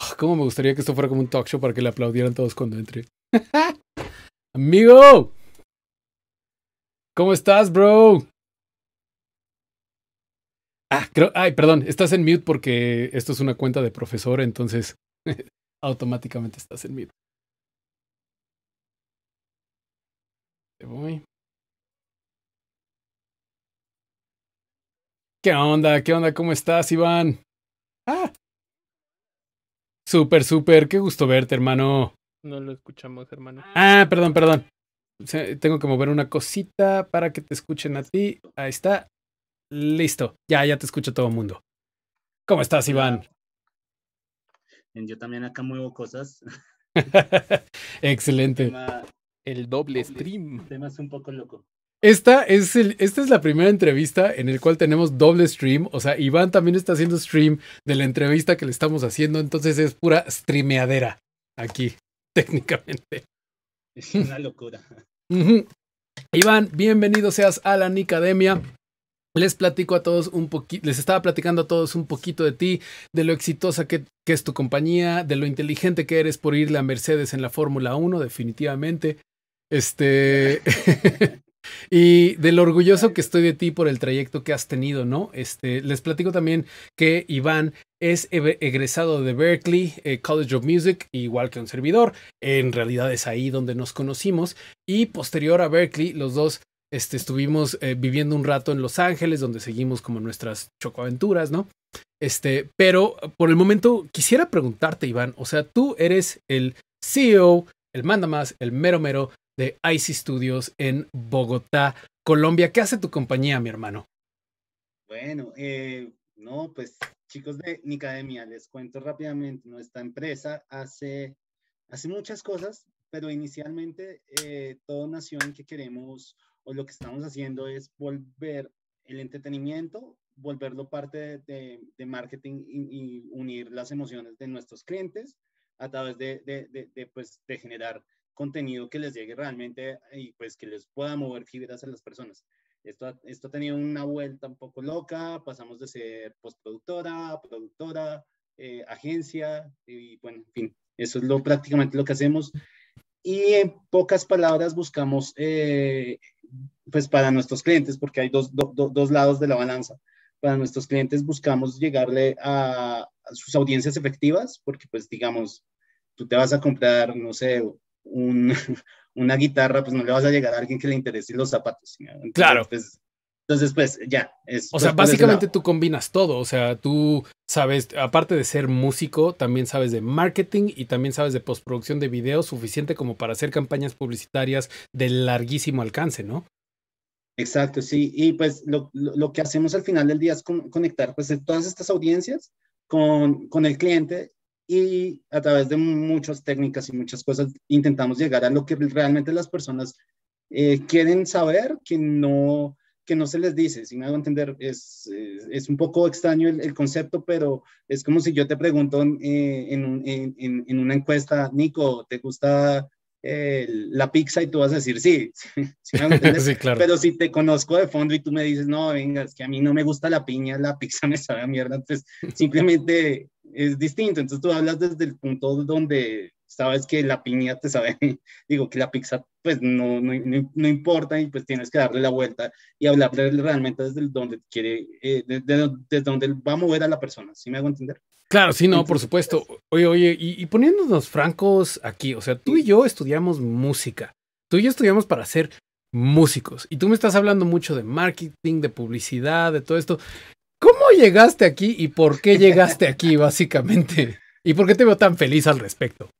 ah, ¿Cómo me gustaría que esto fuera como un talk show para que le aplaudieran todos cuando entre? Amigo, ¿cómo estás, bro? Ah, creo, ay, perdón, estás en mute porque esto es una cuenta de profesor, entonces automáticamente estás en mute. Te voy. ¿Qué onda? ¿Qué onda? ¿Cómo estás, Iván? Ah. Súper, súper. Qué gusto verte, hermano. No lo escuchamos, hermano. Ah, ah perdón, perdón. Tengo que mover una cosita para que te escuchen a ti. Ahí está. Listo. Ya, ya te escucha todo el mundo. ¿Cómo estás, Iván? Yo también acá muevo cosas. Excelente el doble stream. tema es un poco loco. Esta es, el, esta es la primera entrevista en el cual tenemos doble stream. O sea, Iván también está haciendo stream de la entrevista que le estamos haciendo. Entonces es pura streameadera aquí, técnicamente. Es una locura. Iván, bienvenido seas a la Nicademia. Les platico a todos un poquito, les estaba platicando a todos un poquito de ti, de lo exitosa que, que es tu compañía, de lo inteligente que eres por irle a Mercedes en la Fórmula 1, definitivamente, este. y de lo orgulloso que estoy de ti por el trayecto que has tenido, ¿no? Este, les platico también que Iván es egresado de Berkeley eh, College of Music, igual que un servidor. En realidad es ahí donde nos conocimos. Y posterior a Berkeley, los dos este, estuvimos eh, viviendo un rato en Los Ángeles, donde seguimos como nuestras chocoaventuras, ¿no? Este, pero por el momento quisiera preguntarte, Iván, o sea, tú eres el CEO, el manda más, el mero mero de Icy Studios en Bogotá, Colombia. ¿Qué hace tu compañía, mi hermano? Bueno, eh, no, pues chicos de Nicademia, les cuento rápidamente, nuestra empresa hace, hace muchas cosas, pero inicialmente toda eh, todo nació que queremos, o lo que estamos haciendo es volver el entretenimiento, volverlo parte de, marketing y, unir las emociones de nuestros clientes a través de pues, de generar contenido que les llegue realmente y pues que les pueda mover fibras a las personas. Esto ha, esto ha tenido una vuelta un poco loca, pasamos de ser postproductora, productora, eh, agencia y bueno, en fin, eso es lo, prácticamente lo que hacemos. Y en pocas palabras buscamos, eh, pues para nuestros clientes, porque hay dos, dos lados de la balanza para nuestros clientes buscamos llegarle a, a, sus audiencias efectivas, porque pues digamos, tú te vas a comprar, no sé, una guitarra, pues no le vas a llegar a alguien que le interese los zapatos. claro. Pues, entonces, pues ya. Es, o sea, básicamente tú combinas todo. O sea, tú sabes, aparte de ser músico, también sabes de marketing y también sabes de postproducción de videos suficiente como para hacer campañas publicitarias de larguísimo alcance, ¿no? Exacto, sí. Y pues lo, lo, que hacemos al final del día es conectar pues todas estas audiencias con, con el cliente y a través de muchas técnicas y muchas cosas intentamos llegar a lo que realmente las personas eh, quieren saber, que no, que no se les dice, si me hago entender, es, es, un poco extraño el, concepto, pero es como si yo te pregunto en, eh, en, en, una encuesta, Nico, ¿te gusta eh, la pizza? Y tú vas a decir, sí, ¿Sí, claro. pero si te conozco de fondo y tú me dices, no, venga, es que a mí no me gusta la piña, la pizza me sabe a mierda, entonces pues, simplemente es distinto. Entonces tú hablas desde el punto donde sabes que la piña te sabe, digo que la pizza pues no, no, no, importa y pues tienes que darle la vuelta y hablarle realmente desde donde quiere, eh, desde, donde va a mover a la persona, ¿sí me hago entender? Claro, sí, no, por supuesto. Oye, oye, y poniéndonos francos aquí, o sea, tú y yo estudiamos música, tú y yo estudiamos para ser músicos. Y tú me estás hablando mucho de marketing, de publicidad, de todo esto. ¿Cómo llegaste aquí y por qué llegaste aquí, básicamente? ¿Y por qué te veo tan feliz al respecto?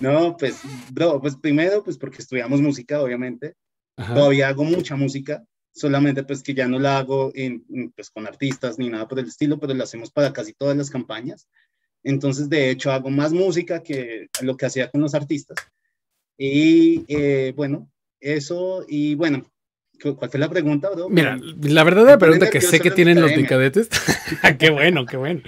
No, pues, bro, pues primero, pues porque estudiamos música, obviamente. Todavía hago mucha música, solamente pues que ya no la hago pues, con artistas ni nada por el estilo, pero la hacemos para casi todas las campañas. Entonces, de hecho, hago más música que lo que hacía con los artistas. Y eh, bueno, eso, y bueno, ¿Cuál fue la pregunta, bro? Mira, la verdadera pregunta que sé que tienen los nicadetes. Ah, qué bueno, qué bueno.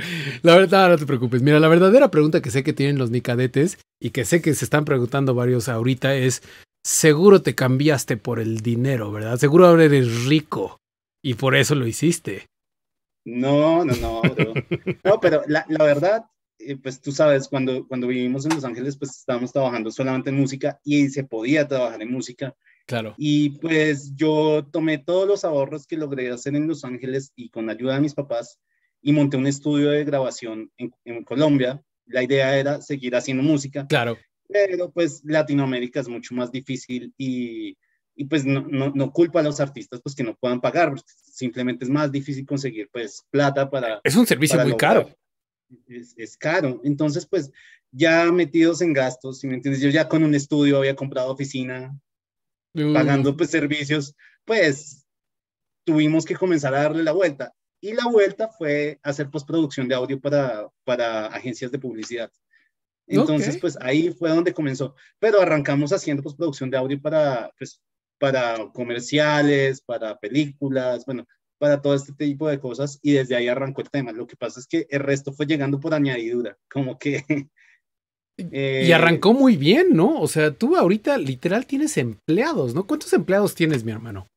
La verdad, no te preocupes. Mira, la verdadera pregunta que sé que tienen los nicadetes y que sé que se están preguntando varios ahorita es: seguro te cambiaste por el dinero, ¿verdad? Seguro ahora eres rico y por eso lo hiciste. No, no, no, bro. No, pero la, verdad, eh, pues tú sabes, cuando, cuando vivimos en Los Ángeles, pues estábamos trabajando solamente en música y se podía trabajar en música Claro. Y pues yo tomé todos los ahorros que logré hacer en Los Ángeles y con la ayuda de mis papás y monté un estudio de grabación en, Colombia. La idea era seguir haciendo música. Claro. Pero pues Latinoamérica es mucho más difícil y, pues no, no, culpa a los artistas pues que no puedan pagar, simplemente es más difícil conseguir pues plata para... Es un servicio muy caro. Es, caro, entonces pues ya metidos en gastos, si me entiendes, yo ya con un estudio había comprado oficina, pagando pues, servicios, pues tuvimos que comenzar a darle la vuelta. Y la vuelta fue hacer postproducción de audio para, para agencias de publicidad. Entonces, pues ahí fue donde comenzó. Pero arrancamos haciendo postproducción de audio para, pues, para comerciales, para películas, bueno, para todo este tipo de cosas. Y desde ahí arrancó el tema. Lo que pasa es que el resto fue llegando por añadidura, como que Eh, y arrancó muy bien, ¿no? O sea, tú ahorita literal tienes empleados, ¿no? ¿Cuántos empleados tienes, mi hermano?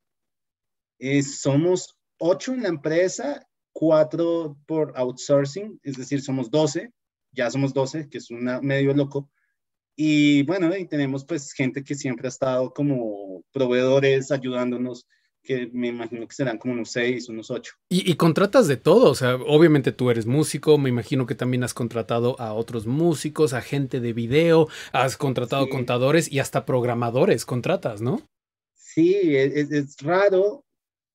Eh, somos ocho en la empresa, cuatro por outsourcing, es decir, somos doce, ya somos doce, que es un medio loco. Y bueno, y tenemos pues gente que siempre ha estado como proveedores ayudándonos que me imagino que serán como unos seis, unos ocho. Y, contratas de todo, o sea, obviamente tú eres músico, me imagino que también has contratado a otros músicos, a gente de video, has contratado contadores y hasta programadores contratas, ¿no? Sí, e, e, es, raro.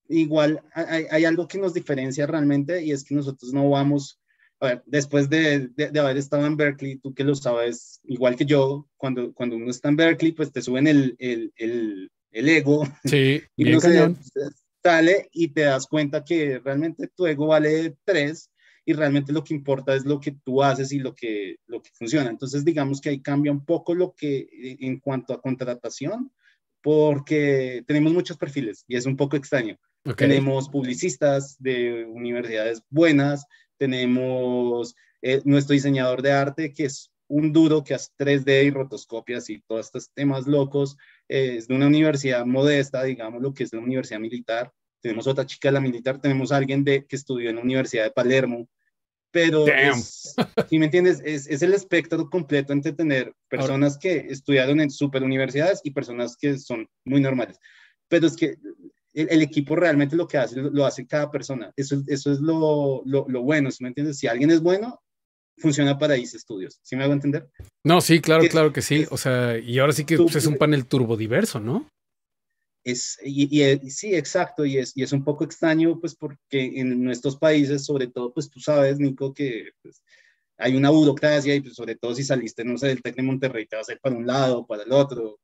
Igual hay, algo que nos diferencia realmente y es que nosotros no vamos, a ver, después de, de, haber estado en Berkeley, tú que lo sabes, igual que yo, cuando, cuando uno está en Berkeley, pues te suben el, el, el el ego. Sí, y sale y te das cuenta que realmente tu ego vale tres y realmente lo que importa es lo que tú haces y lo que, lo que funciona. Entonces, digamos que ahí cambia un poco lo que eh, en cuanto a contratación, porque tenemos muchos perfiles y es un poco extraño. Tenemos publicistas de universidades buenas, tenemos eh, nuestro diseñador de arte que es un duro que hace 3D y rotoscopias y todos estos temas locos es de una universidad modesta, digamos lo que es la universidad militar. Tenemos otra chica de la militar, tenemos alguien de, que estudió en la Universidad de Palermo. Pero, es, si me entiendes, es, el espectro completo entre tener personas que estudiaron en super universidades y personas que son muy normales. Pero es que el, equipo realmente lo que hace, lo, hace cada persona. Eso, eso es lo, bueno, ¿sí me entiendes? Si alguien es bueno, funciona para ICE Studios. ¿Sí me hago entender? No, sí, claro, claro que sí. o sea, y ahora sí que pues, es un panel turbodiverso, ¿no? Es, y, eh, sí, exacto, y es, y es un poco extraño, pues porque en nuestros países, sobre todo, pues tú sabes, Nico, que pues, hay una burocracia y pues, sobre todo si saliste, no sé, del TEC de Monterrey, te vas a ir para un lado, para el otro,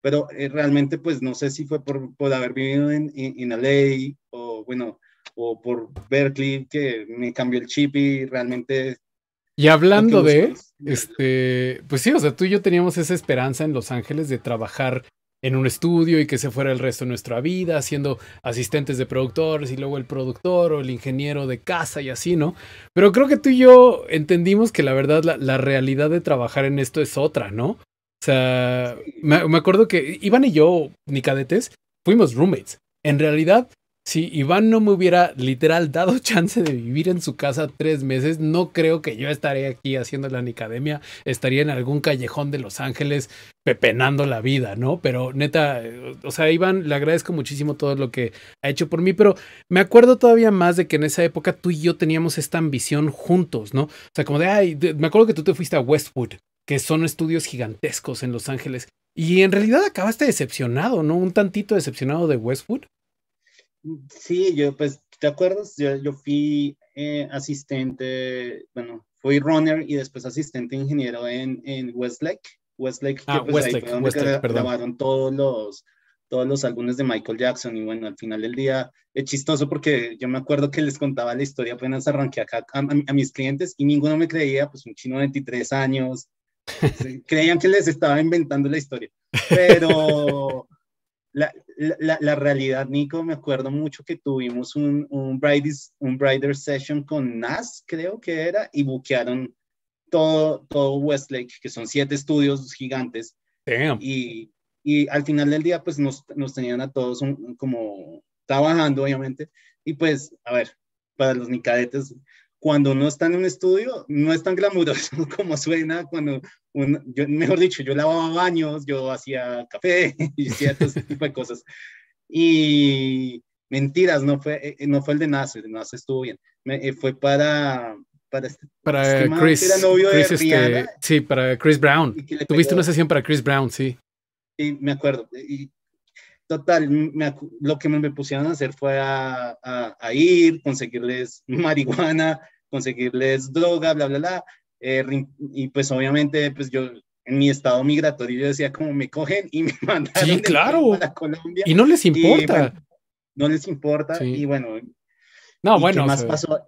pero eh, realmente pues no sé si fue por, por haber vivido en, en, en LA o bueno, o por Berkeley que me cambió el chip y realmente y hablando de, este, pues sí, o sea, tú y yo teníamos esa esperanza en Los Ángeles de trabajar en un estudio y que se fuera el resto de nuestra vida, siendo asistentes de productores y luego el productor o el ingeniero de casa y así, ¿no? Pero creo que tú y yo entendimos que la verdad, la, realidad de trabajar en esto es otra, ¿no? O sea, me, me acuerdo que Iván y yo, ni cadetes, fuimos roommates. En realidad, si Iván no me hubiera literal dado chance de vivir en su casa tres meses, no creo que yo estaría aquí haciendo la Nicademia. estaría en algún callejón de Los Ángeles pepenando la vida, ¿no? Pero neta, o sea, Iván, le agradezco muchísimo todo lo que ha hecho por mí, pero me acuerdo todavía más de que en esa época tú y yo teníamos esta ambición juntos, ¿no? O sea, como de, ay, me acuerdo que tú te fuiste a Westwood, que son estudios gigantescos en Los Ángeles, y en realidad acabaste decepcionado, ¿no? Un tantito decepcionado de Westwood. Sí, yo pues, ¿te acuerdas? Yo, yo fui eh, asistente, bueno, fui runner y después asistente ingeniero en, en Westlake. Westlake, ah, que, pues, Westlake, donde grabaron todos los, todos los álbumes de Michael Jackson y bueno, al final del día es chistoso porque yo me acuerdo que les contaba la historia apenas arranqué acá a, a mis clientes y ninguno me creía, pues un chino de 23 años, creían que les estaba inventando la historia, pero, la, la, la, realidad, Nico, me acuerdo mucho que tuvimos un, un, un Brighter Session con Nas, creo que era, y buquearon todo, todo Westlake, que son siete estudios gigantes. Y, y al final del día, pues nos, nos tenían a todos como trabajando, obviamente. Y pues, a ver, para los nicadetes, cuando no están en un estudio, no es tan glamuroso como suena cuando, un, yo, mejor dicho, yo lavaba baños, yo hacía café, y ciertos tipo de cosas. Y mentiras, no fue, eh, eh, no fue el de NASA estuvo bien. Eh, fue para... Para, este, este Chris, Chris este, sí, para Chris Brown. Tuviste una sesión para Chris Brown, sí. Sí, me acuerdo. Y, total, lo que me, pusieron a hacer fue a, a, ir, conseguirles marihuana, conseguirles droga, bla, bla, bla. Eh, y pues obviamente, pues yo en mi estado migratorio yo decía como me cogen y me mandan? sí, claro. Colombia. Y no les importa. no les importa y bueno. No, bueno,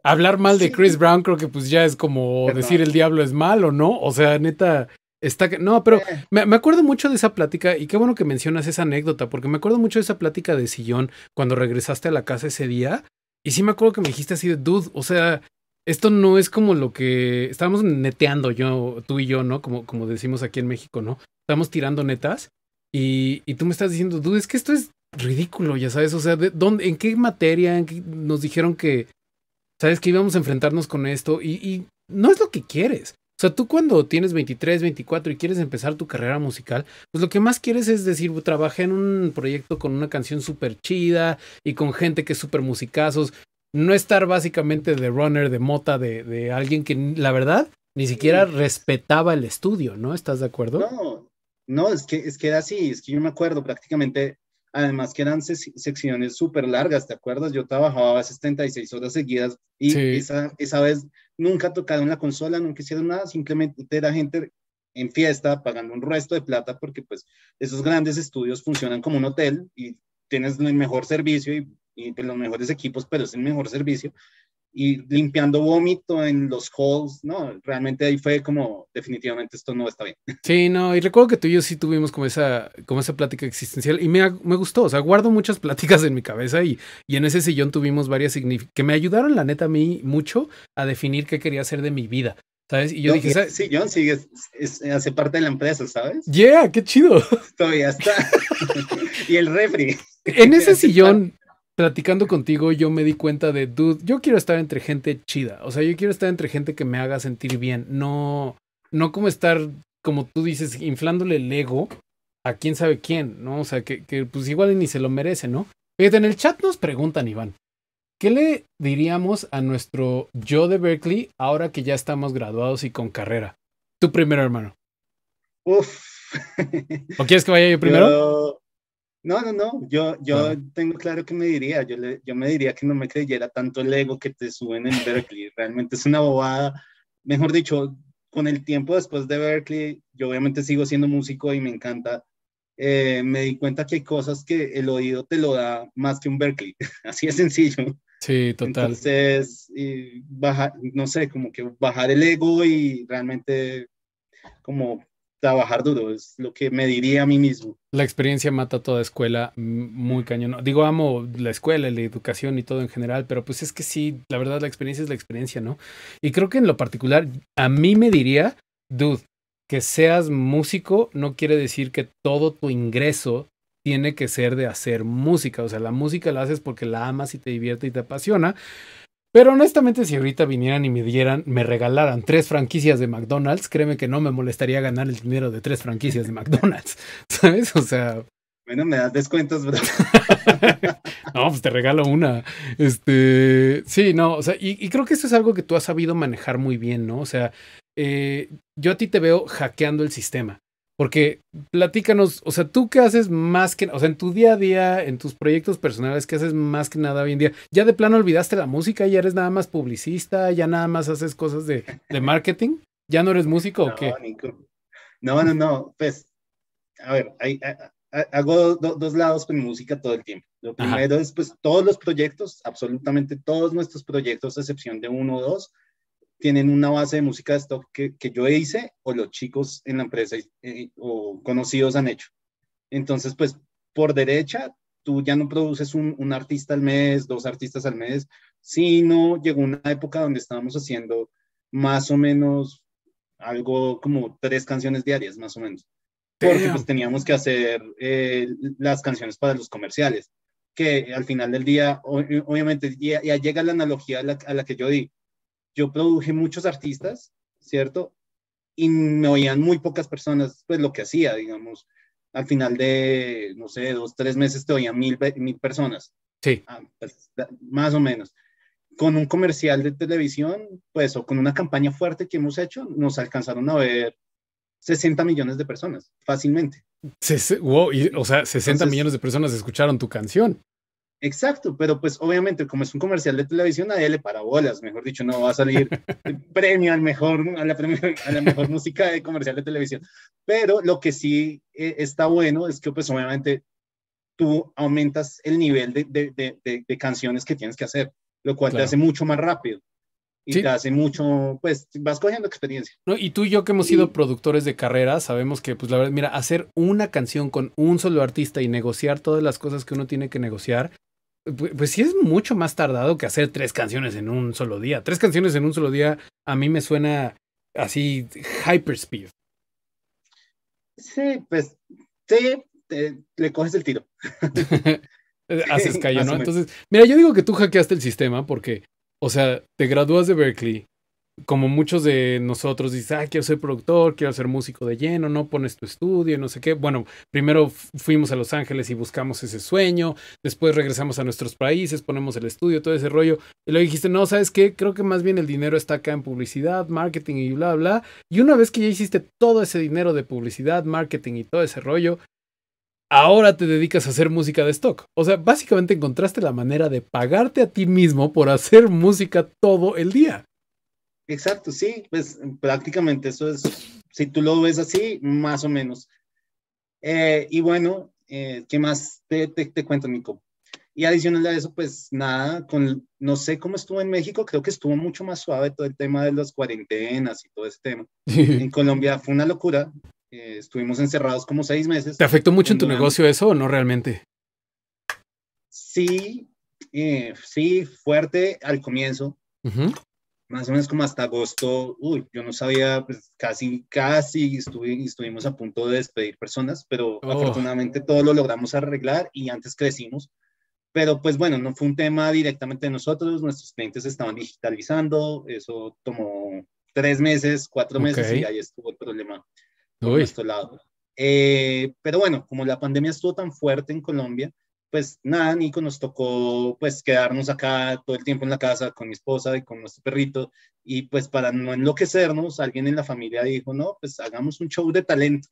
hablar mal de Chris Brown creo que pues ya es como decir el diablo es malo, ¿no? O sea, neta, Está, no, pero eh. me, me, acuerdo mucho de esa plática y qué bueno que mencionas esa anécdota, porque me acuerdo mucho de esa plática de sillón cuando regresaste a la casa ese día. Y sí me acuerdo que me dijiste así de, dude, o sea, esto no es como lo que estábamos neteando yo, tú y yo, ¿no? Como, como decimos aquí en México, ¿no? Estamos tirando netas y, y tú me estás diciendo, dude, es que esto es ridículo, ya sabes, o sea, ¿de dónde, ¿en qué materia nos dijeron que, sabes, que íbamos a enfrentarnos con esto? Y, y no es lo que quieres. O sea, tú cuando tienes 23, 24 y quieres empezar tu carrera musical, pues lo que más quieres es decir, trabajé en un proyecto con una canción súper chida y con gente que es súper musicazos no estar básicamente de runner, de mota, de, alguien que la verdad ni siquiera respetaba el estudio, ¿no? ¿Estás de acuerdo? No, no, es que, es que era así, es que yo me acuerdo prácticamente, además que eran secciones súper largas, ¿te acuerdas? Yo trabajaba a horas seguidas y esa, esa vez nunca tocaron la consola, nunca hicieron nada, simplemente era gente en fiesta pagando un resto de plata porque pues esos grandes estudios funcionan como un hotel y tienes el mejor servicio y y de los mejores equipos, pero es el mejor servicio. Y limpiando vómito en los halls, ¿no? Realmente ahí fue como, definitivamente esto no está bien. Sí, no, y recuerdo que tú y yo sí tuvimos como esa, como esa plática existencial y me, me gustó, o sea, guardo muchas pláticas en mi cabeza y, y en ese sillón tuvimos varias que me ayudaron, la neta, a mí mucho a definir qué quería hacer de mi vida. ¿Sabes? Y yo dije, ¿sabes? Sí, John sigue, sí, hace parte de la empresa, ¿sabes? Yeah, qué chido. Todavía está. y el refri. En ese sillón platicando contigo, yo me di cuenta de, dude, yo quiero estar entre gente chida. O sea, yo quiero estar entre gente que me haga sentir bien. No, no como estar, como tú dices, inflándole el ego a quién sabe quién, ¿no? O sea, que, pues igual ni se lo merece, ¿no? Fíjate, en el chat nos preguntan, Iván, ¿qué le diríamos a nuestro yo de Berkeley ahora que ya estamos graduados y con carrera? tu primero, hermano. Uf. ¿O quieres que vaya yo primero? No, no, no, yo, yo tengo claro que me diría, yo, yo me diría que no me creyera tanto el ego que te suben en Berkeley, realmente es una bobada, mejor dicho, con el tiempo después de Berkeley, yo obviamente sigo siendo músico y me encanta, eh, me di cuenta que hay cosas que el oído te lo da más que un Berkeley, así de sencillo. Sí, total. Entonces, y bajar, no sé, como que bajar el ego y realmente como trabajar duro, es lo que me diría a mí mismo. La experiencia mata toda escuela, muy cañón. Digo, amo la escuela, la educación y todo en general, pero pues es que sí, la verdad, la experiencia es la experiencia, ¿no? Y creo que en lo particular, a mí me diría, dude, que seas músico no quiere decir que todo tu ingreso tiene que ser de hacer música. O sea, la música la haces porque la amas y te divierte y te apasiona. Pero honestamente, si ahorita vinieran y me dieran, me regalaran tres franquicias de McDonald's, créeme que no me molestaría ganar el dinero de tres franquicias de McDonald's. ¿Sabes? O sea. Bueno, me das descuentos, no, pues te regalo una. Este. Sí, no, o sea, y, creo que eso es algo que tú has sabido manejar muy bien, ¿no? O sea, eh, yo a ti te veo hackeando el sistema. Porque platícanos, o sea, tú qué haces más que, o sea, en tu día a día, en tus proyectos personales, ¿qué haces más que nada hoy en día? Ya de plano olvidaste la música, ya eres nada más publicista, ya nada más haces cosas de, marketing, ya no eres músico o qué? No, no, no, pues, a ver, hago dos lados con música todo el tiempo. Lo primero es, pues, todos los proyectos, absolutamente todos nuestros proyectos, a excepción de uno o dos, tienen una base de música de stock que, yo hice o los chicos en la empresa eh, o conocidos han hecho. Entonces, pues por derecha, tú ya no produces un, artista al mes, dos artistas al mes, sino llegó una época donde estábamos haciendo más o menos algo como tres canciones diarias, más o menos. Porque pues teníamos que hacer eh, las canciones para los comerciales, que al final del día, eh, obviamente, ya, llega la analogía a la que yo di yo produje muchos artistas, ¿cierto? Y me oían muy pocas personas, pues lo que hacía, digamos, al final de, no sé, dos, tres meses te oían mil, mil personas. Sí. Ah, pues, más o menos. Con un comercial de televisión, pues, o con una campaña fuerte que hemos hecho, nos alcanzaron a ver 60 millones de personas, fácilmente. Wow, o sea, 60 millones de personas escucharon tu canción. Exacto, pero pues obviamente como es un comercial de televisión, nadie le para bolas, mejor dicho, no va a salir premio al mejor, a la, mejor música de comercial de televisión. Pero lo que sí e, está bueno es que pues obviamente tú aumentas el nivel de, canciones que tienes que hacer, lo cual te hace mucho más rápido y te hace mucho, pues vas cogiendo experiencia. No, y tú y yo que hemos sido productores de carrera sabemos que, pues la verdad, mira, hacer una canción con un solo artista y negociar todas las cosas que uno tiene que negociar, pues, pues, sí es mucho más tardado que hacer tres canciones en un solo día. Tres canciones en un solo día a mí me suena así hyperspeed. Sí, pues sí, te, le coges el tiro. Haces callo, ¿no? Entonces, mira, yo digo que tú hackeaste el sistema porque, o sea, te gradúas de Berkeley, como muchos de nosotros dices, ah, quiero ser productor, quiero ser músico de lleno, no pones tu estudio, no sé qué. Bueno, primero fuimos a Los Ángeles y buscamos ese sueño, después regresamos a nuestros países, ponemos el estudio, todo ese rollo. Y luego dijiste, no, ¿sabes qué? Creo que más bien el dinero está acá en publicidad, marketing y bla, bla. Y una vez que ya hiciste todo ese dinero de publicidad, marketing y todo ese rollo, ahora te dedicas a hacer música de stock. O sea, básicamente encontraste la manera de pagarte a ti mismo por hacer música todo el día. Exacto, sí, pues prácticamente eso es, si tú lo ves así, más o menos. Eh, y bueno, eh, ¿qué más te, te, cuento, Nico? Y adicional a eso, pues nada, con, no sé cómo estuvo en México, creo que estuvo mucho más suave todo el tema de las cuarentenas y todo ese tema. en Colombia fue una locura, eh, estuvimos encerrados como seis meses. ¿Te afectó mucho en tu negocio eso o no realmente? Sí, sí, fuerte al comienzo más o menos como hasta agosto, uy, yo no sabía, pues casi, casi estuvimos a punto de despedir personas, pero oh. afortunadamente todo lo logramos arreglar y antes crecimos. Pero pues bueno, no fue un tema directamente de nosotros, nuestros clientes estaban digitalizando, eso tomó tres meses, cuatro meses y ahí estuvo el problema por nuestro lado. Eh, pero bueno, como la pandemia estuvo tan fuerte en Colombia, pues nada, Nico, nos tocó pues quedarnos acá todo el tiempo en la casa con mi esposa y con nuestro perrito y pues para no enloquecernos, alguien en la familia dijo, no, pues hagamos un show de talento.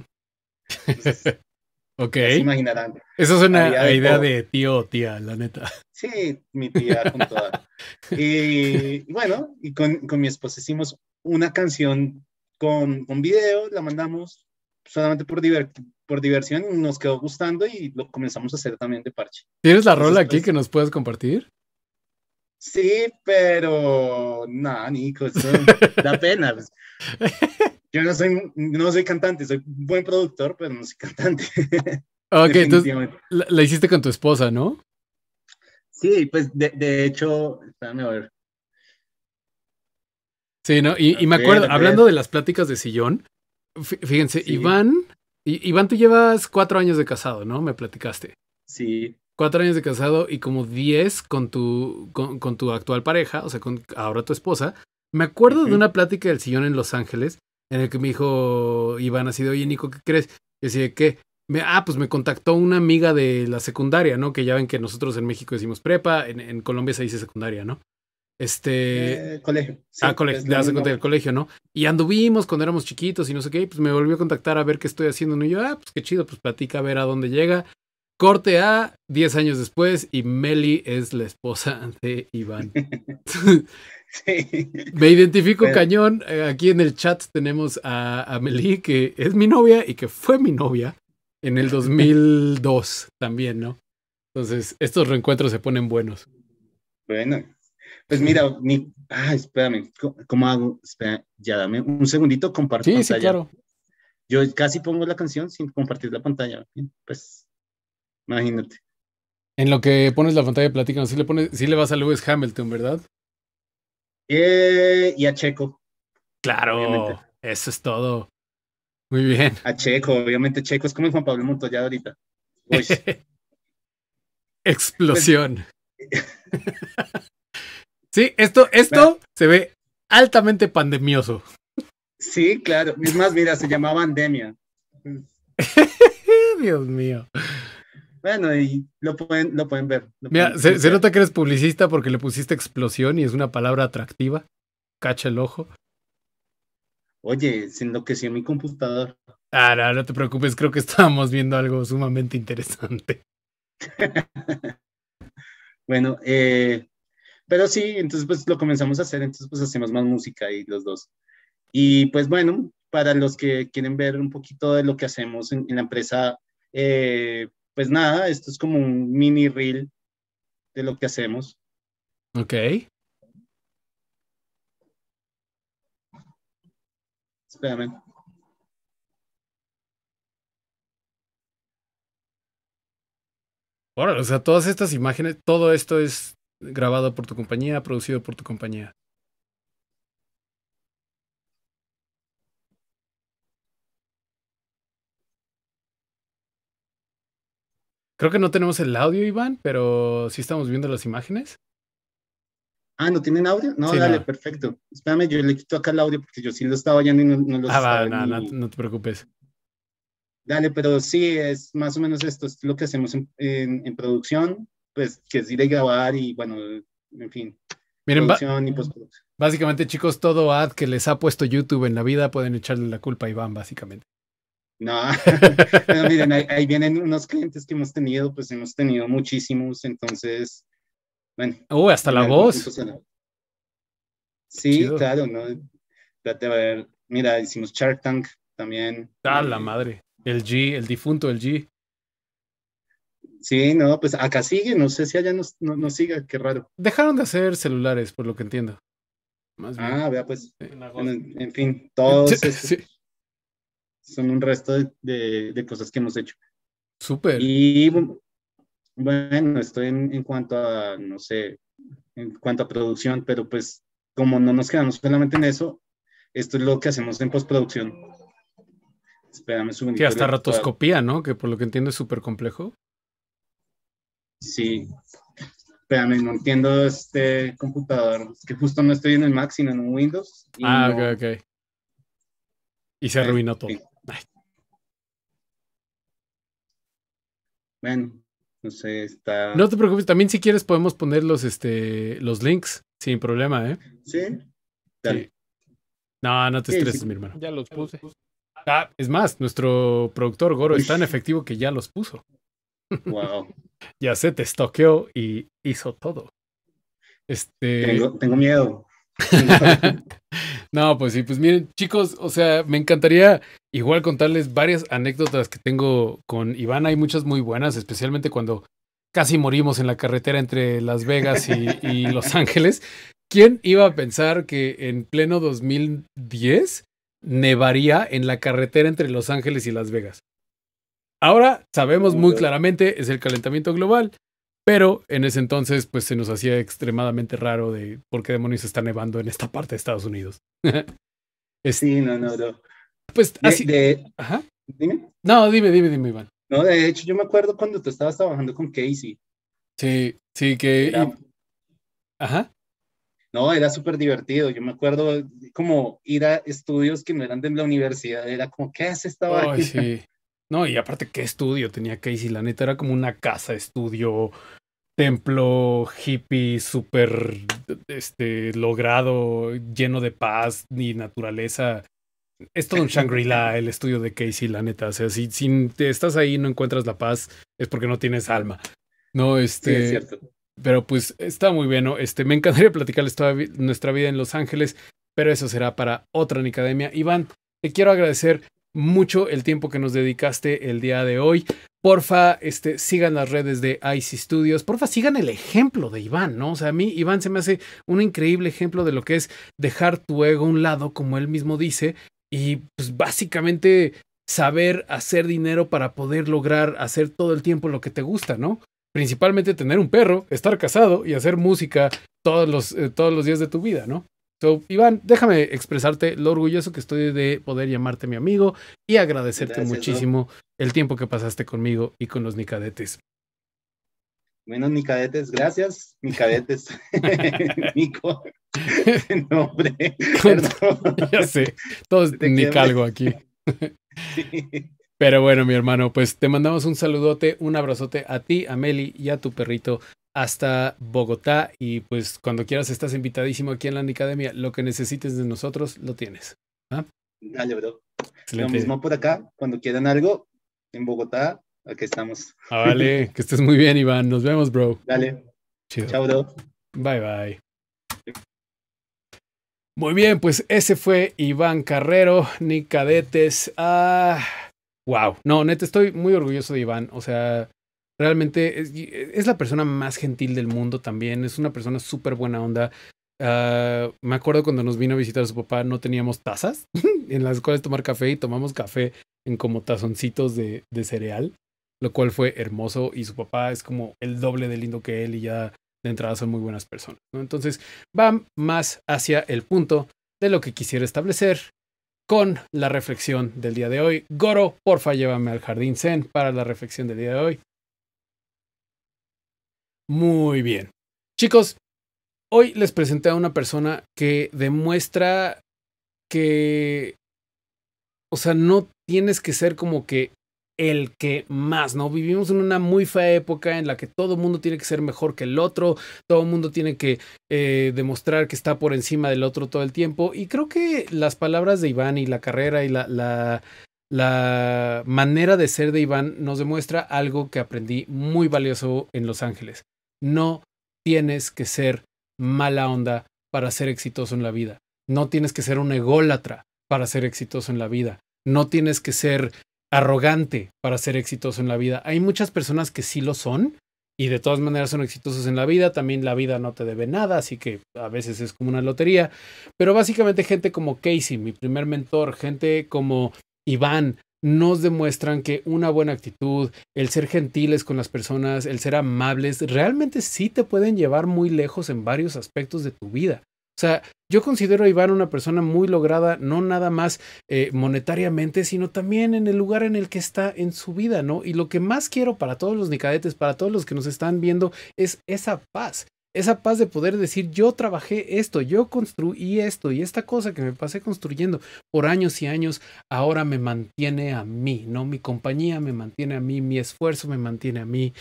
ok. Se imaginarán. Esa es una idea de, tío o tía, la neta. Sí, mi tía con toda. y, bueno, y con, mi esposa hicimos una canción con, con video, la mandamos, solamente por, por diversión nos quedó gustando y lo comenzamos a hacer también de parche. ¿Tienes la rola aquí pues que nos puedes compartir? Sí, pero nada, Nico, eso da pena. Pues. Yo no soy, no soy cantante, soy buen productor, pero no soy cantante. Ok, entonces la, hiciste con tu esposa, ¿no? Sí, pues de, hecho, ver. Sí, ¿no? y me acuerdo, hablando de las pláticas de sillón, Fíjense, Iván, Iván, tú llevas cuatro años de casado, ¿no? Me platicaste. Sí. Cuatro años de casado y como diez con tu, con, tu actual pareja, o sea, con ahora tu esposa. Me acuerdo de una plática del sillón en Los Ángeles en el que me dijo Iván ha sido oye, Nico, ¿qué crees? Decía, que ¿qué? ah, pues me contactó una amiga de la secundaria, ¿no? Que ya ven que nosotros en México decimos prepa, en Colombia se dice secundaria, ¿no? Este. Eh, colegio. ah, colegio, das cuenta del colegio, ¿no? Y anduvimos cuando éramos chiquitos y no sé qué, pues me volvió a contactar a ver qué estoy haciendo. ¿no? Y yo, ah, pues qué chido, pues platica a ver a dónde llega. Corte A, 10 años después, y Meli es la esposa de Iván. Me identifico cañón. Eh, aquí en el chat tenemos a, a Meli, que es mi novia y que fue mi novia en el 2002 también, ¿no? Entonces, estos reencuentros se ponen buenos. Bueno, pues mira, ni, ah, espérame, ¿cómo hago? Espera, ya dame un segundito, comparto pantalla. Sí, claro. Yo casi pongo la canción sin compartir la pantalla. Pues, imagínate. En lo que pones la pantalla, platícanos. Si le, pones, si le vas a Lewis Hamilton, ¿verdad? Eh, y a Checo. Claro, eso es todo. Muy bien. A Checo, obviamente Checo es como Juan Pablo Montoya ahorita. Explosión. Pues, Sí, esto, esto se ve altamente pandemioso. Sí, claro. más, mira, se llamaba pandemia. Dios mío. Bueno, y lo pueden, lo pueden ver. mira, se, nota que eres publicista porque le pusiste explosión y es una palabra atractiva. Cacha el ojo. Oye, se enloqueció mi computador. Ah, no, no te preocupes, creo que estábamos viendo algo sumamente interesante. bueno, eh, pero sí, entonces pues lo comenzamos a hacer, entonces pues hacemos más música ahí los dos. Y pues bueno, para los que quieren ver un poquito de lo que hacemos en, la empresa, eh, pues nada, esto es como un mini reel de lo que hacemos. Ok. Espérame. Bueno, o sea, todas estas imágenes, todo esto es grabado por tu compañía, producido por tu compañía. Creo que no tenemos el audio, Iván, pero sí estamos viendo las imágenes. Ah, ¿no tienen audio? No, dale, perfecto. Espérame, yo le quito acá el audio porque yo sí lo estaba oyendo y no, lo sabía. Ah, no, no, te preocupes. Dale, pero sí, es más o menos esto, es lo que hacemos en producción pues que es ir a grabar y bueno, en fin. Miren, básicamente chicos, todo ad que les ha puesto YouTube en la vida pueden echarle la culpa a Iván, básicamente. No, miren, ahí, vienen unos clientes que hemos tenido, pues hemos tenido muchísimos, entonces, bueno. Uy, hasta la voz. Sí, claro, ¿no? mira, hicimos Shark Tank también. Ah, la madre. El G, el difunto, el G. Sí, no, pues acá sigue, no sé si allá nos, no, siga, qué raro. Dejaron de hacer celulares, por lo que entiendo. Ah, vea, pues. En, fin, todos son un resto de, cosas que hemos hecho. Súper. Y bueno, estoy en, cuanto a, no sé, en cuanto a producción, pero pues como no nos quedamos solamente en eso, esto es lo que hacemos en postproducción. Espérame un Sí, hasta ratoscopía, ¿no? Que por lo que entiendo es súper complejo. Sí. Espérame, no entiendo este computador. que justo no estoy en el Mac, sino en un Windows. ah, ok, ok. Y se arruinó todo. Bueno, no sé, está. No te preocupes, también si quieres podemos poner los, este, los links sin problema, ¿eh? Sí. Dale. No, no te estreses, mi hermano. Ya los puse. Ah, es más, nuestro productor Goro es tan efectivo que ya los puso. Wow ya se te estoqueó y hizo todo. Este... Tengo, miedo. no, pues sí, pues miren, chicos, o sea, me encantaría igual contarles varias anécdotas que tengo con Iván. Hay muchas muy buenas, especialmente cuando casi morimos en la carretera entre Las Vegas y, y Los Ángeles. ¿Quién iba a pensar que en pleno 2010 nevaría en la carretera entre Los Ángeles y Las Vegas? Ahora sabemos muy claramente es el calentamiento global, pero en ese entonces pues se nos hacía extremadamente raro de por qué demonios está nevando en esta parte de Estados Unidos. sí, no, no, no. Pues así. De, Ajá. Dime. No, dime, dime, dime, Iván. No, de hecho yo me acuerdo cuando tú estabas trabajando con Casey. Sí, sí, que... Ajá. No, era súper divertido. Yo me acuerdo como ir a estudios que no eran de la universidad. Era como, ¿qué hace esta oh, no, y aparte, ¿qué estudio tenía Casey? La neta era como una casa, estudio, templo hippie, súper este, logrado, lleno de paz y naturaleza. Es todo un Shangri-La el estudio de Casey, la neta. O sea, si, si te estás ahí y no encuentras la paz, es porque no tienes alma. No, este. es cierto. Pero pues está muy bien, Este, me encantaría platicarles toda nuestra vida en Los Ángeles, pero eso será para otra Nicademia. Iván, te quiero agradecer mucho el tiempo que nos dedicaste el día de hoy. Porfa, este, sigan las redes de Ice Studios. Porfa, sigan el ejemplo de Iván, ¿no? O sea, a mí Iván se me hace un increíble ejemplo de lo que es dejar tu ego a un lado, como él mismo dice, y pues básicamente saber hacer dinero para poder lograr hacer todo el tiempo lo que te gusta, ¿no? Principalmente tener un perro, estar casado y hacer música todos los, eh, todos los días de tu vida, ¿no? Iván, déjame expresarte lo orgulloso que estoy de poder llamarte mi amigo y agradecerte muchísimo el tiempo que pasaste conmigo y con los Nicadetes. Bueno, Nicadetes, gracias. Nicadetes. Nico. nombre, Ya sé. Todos Nicalgo aquí. Pero bueno, mi hermano, pues te mandamos un saludote, un abrazote a ti, a Meli y a tu perrito hasta Bogotá y pues cuando quieras estás invitadísimo aquí en la NICademia Lo que necesites de nosotros lo tienes. Dale, bro. Lo mismo por acá, cuando quieran algo en Bogotá, aquí estamos. Ah, vale, que estés muy bien, Iván. Nos vemos, bro. Dale. Chao, bro. Bye, bye. Muy bien, pues ese fue Iván Carrero, ni Ah, wow. No, neta, estoy muy orgulloso de Iván. O sea, realmente eh, es, la persona más gentil del mundo también, es una persona súper buena onda. Ah, me acuerdo cuando nos vino a visitar su papá, no teníamos tazas en las cuales tomar café y tomamos café en como tazoncitos de, cereal, lo cual fue hermoso y su papá es como el doble de lindo que él y ya de entrada son muy buenas personas. Entonces va más hacia el punto de lo que quisiera establecer con la reflexión del día de hoy. Goro, porfa, llévame al jardín Zen para la reflexión del día de hoy. Muy bien. Chicos, hoy les presenté a una persona que demuestra que, o sea, no tienes que ser como que el que más, ¿no? Vivimos en una muy fea época en la que todo mundo tiene que ser mejor que el otro, todo mundo tiene que eh, demostrar que está por encima del otro todo el tiempo. Y creo que las palabras de Iván y la carrera y la, la, la manera de ser de Iván nos demuestra algo que aprendí muy valioso en Los Ángeles. No tienes que ser mala onda para ser exitoso en la vida. No tienes que ser un ególatra para ser exitoso en la vida. No tienes que ser arrogante para ser exitoso en la vida. Hay muchas personas que sí lo son y de todas maneras son exitosos en la vida. También la vida no te debe nada, así que a veces es como una lotería. Pero básicamente gente como Casey, mi primer mentor, gente como Iván, nos demuestran que una buena actitud, el ser gentiles con las personas, el ser amables, realmente sí te pueden llevar muy lejos en varios aspectos de tu vida. O sea, yo considero a Iván una persona muy lograda, no nada más eh, monetariamente, sino también en el lugar en el que está en su vida, ¿no? Y lo que más quiero para todos los nicadetes, para todos los que nos están viendo, es esa paz, esa paz de poder decir yo trabajé esto, yo construí esto y esta cosa que me pasé construyendo por años y años, ahora me mantiene a mí, ¿no? Mi compañía me mantiene a mí, mi esfuerzo me mantiene a mí,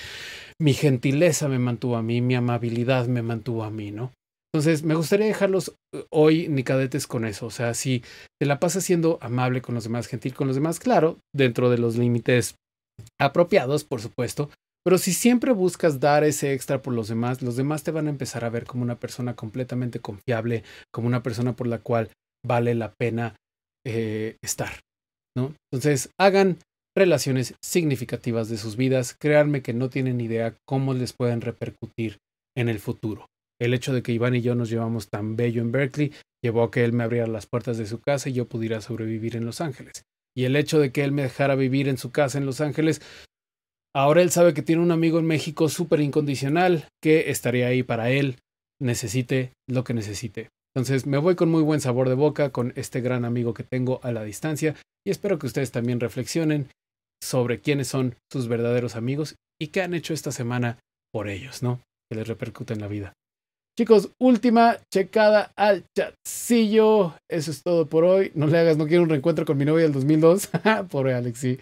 mi gentileza me mantuvo a mí, mi amabilidad me mantuvo a mí, ¿no? Entonces, me gustaría dejarlos eh, hoy, ni cadetes con eso. O sea, si te la pasas siendo amable con los demás, gentil con los demás, claro, dentro de los límites apropiados, por supuesto, pero si siempre buscas dar ese extra por los demás, los demás te van a empezar a ver como una persona completamente confiable, como una persona por la cual vale la pena eh, estar. ¿no? Entonces, hagan relaciones significativas de sus vidas. Créanme que no tienen idea cómo les pueden repercutir en el futuro. El hecho de que Iván y yo nos llevamos tan bello en Berkeley llevó a que él me abriera las puertas de su casa y yo pudiera sobrevivir en Los Ángeles. Y el hecho de que él me dejara vivir en su casa en Los Ángeles Ahora él sabe que tiene un amigo en México súper incondicional que estaría ahí para él, necesite lo que necesite. Entonces me voy con muy buen sabor de boca con este gran amigo que tengo a la distancia y espero que ustedes también reflexionen sobre quiénes son sus verdaderos amigos y qué han hecho esta semana por ellos, ¿no? Que les repercute en la vida. Chicos, última checada al chatcillo. Eso es todo por hoy. No le hagas, no quiero un reencuentro con mi novia del 2002. por Alexi.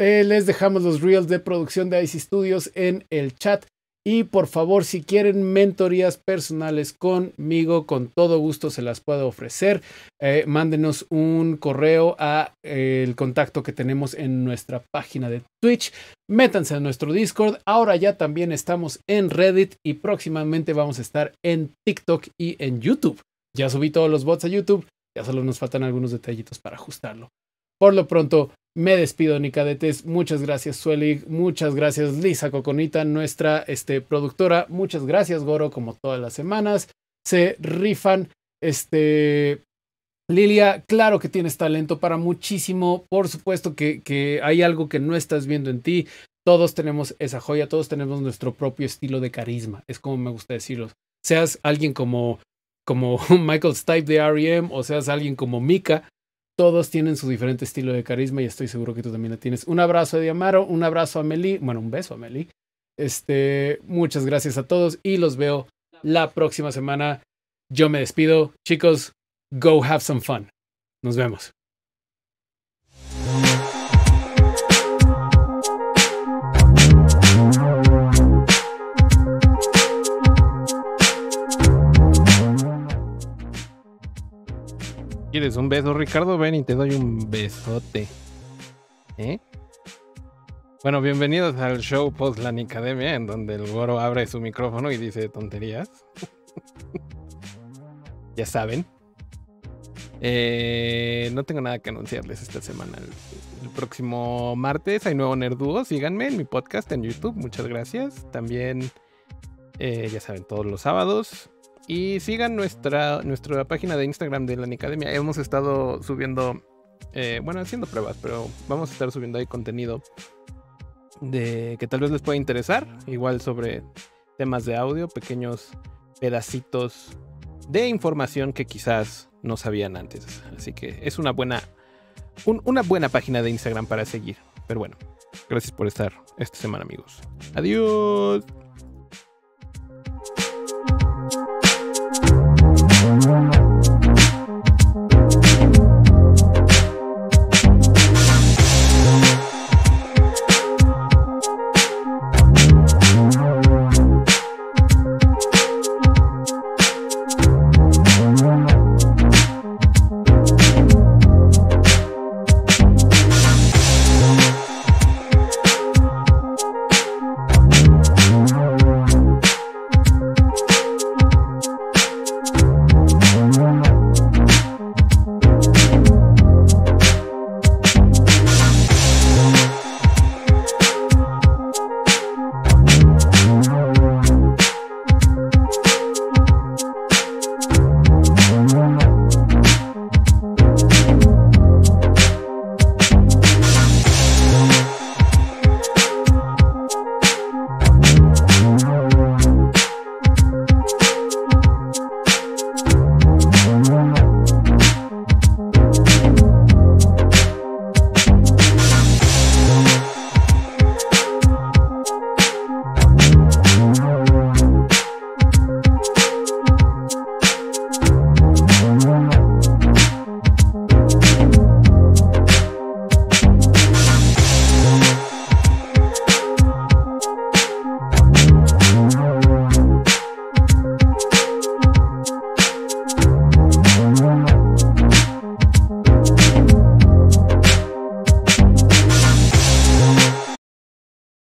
Eh, les dejamos los reels de producción de Ice Studios en el chat. Y por favor, si quieren mentorías personales conmigo, con todo gusto se las puedo ofrecer. Eh, mándenos un correo a eh, el contacto que tenemos en nuestra página de Twitch. Métanse a nuestro Discord. Ahora ya también estamos en Reddit y próximamente vamos a estar en TikTok y en YouTube. Ya subí todos los bots a YouTube. Ya solo nos faltan algunos detallitos para ajustarlo. Por lo pronto, me despido, Nicadetes. Muchas gracias, Sueli. Muchas gracias, Lisa Coconita, nuestra este, productora. Muchas gracias, Goro, como todas las semanas. Se rifan. Este. Lilia, claro que tienes talento para muchísimo. Por supuesto que, que hay algo que no estás viendo en ti. Todos tenemos esa joya, todos tenemos nuestro propio estilo de carisma. Es como me gusta decirlo. Seas alguien como, como Michael Stipe de REM o seas alguien como Mika todos tienen su diferente estilo de carisma y estoy seguro que tú también la tienes. Un abrazo a Amaro, un abrazo a Meli, bueno, un beso a Meli. Este, muchas gracias a todos y los veo la próxima semana. Yo me despido. Chicos, go have some fun. Nos vemos. un beso, Ricardo? Ven y te doy un besote. ¿Eh? Bueno, bienvenidos al show Postlan Academia, en donde el Goro abre su micrófono y dice tonterías. ya saben. Eh, no tengo nada que anunciarles esta semana. El, próximo martes hay nuevo Nerdúo. Síganme en mi podcast en YouTube. Muchas gracias. También, eh, ya saben, todos los sábados y sigan nuestra, nuestra página de Instagram de la Academia. Hemos estado subiendo, eh, bueno, haciendo pruebas, pero vamos a estar subiendo ahí contenido de que tal vez les pueda interesar. Igual sobre temas de audio, pequeños pedacitos de información que quizás no sabían antes. Así que es una buena, una buena página de Instagram para seguir. Pero bueno, gracias por estar esta semana, amigos. Adiós.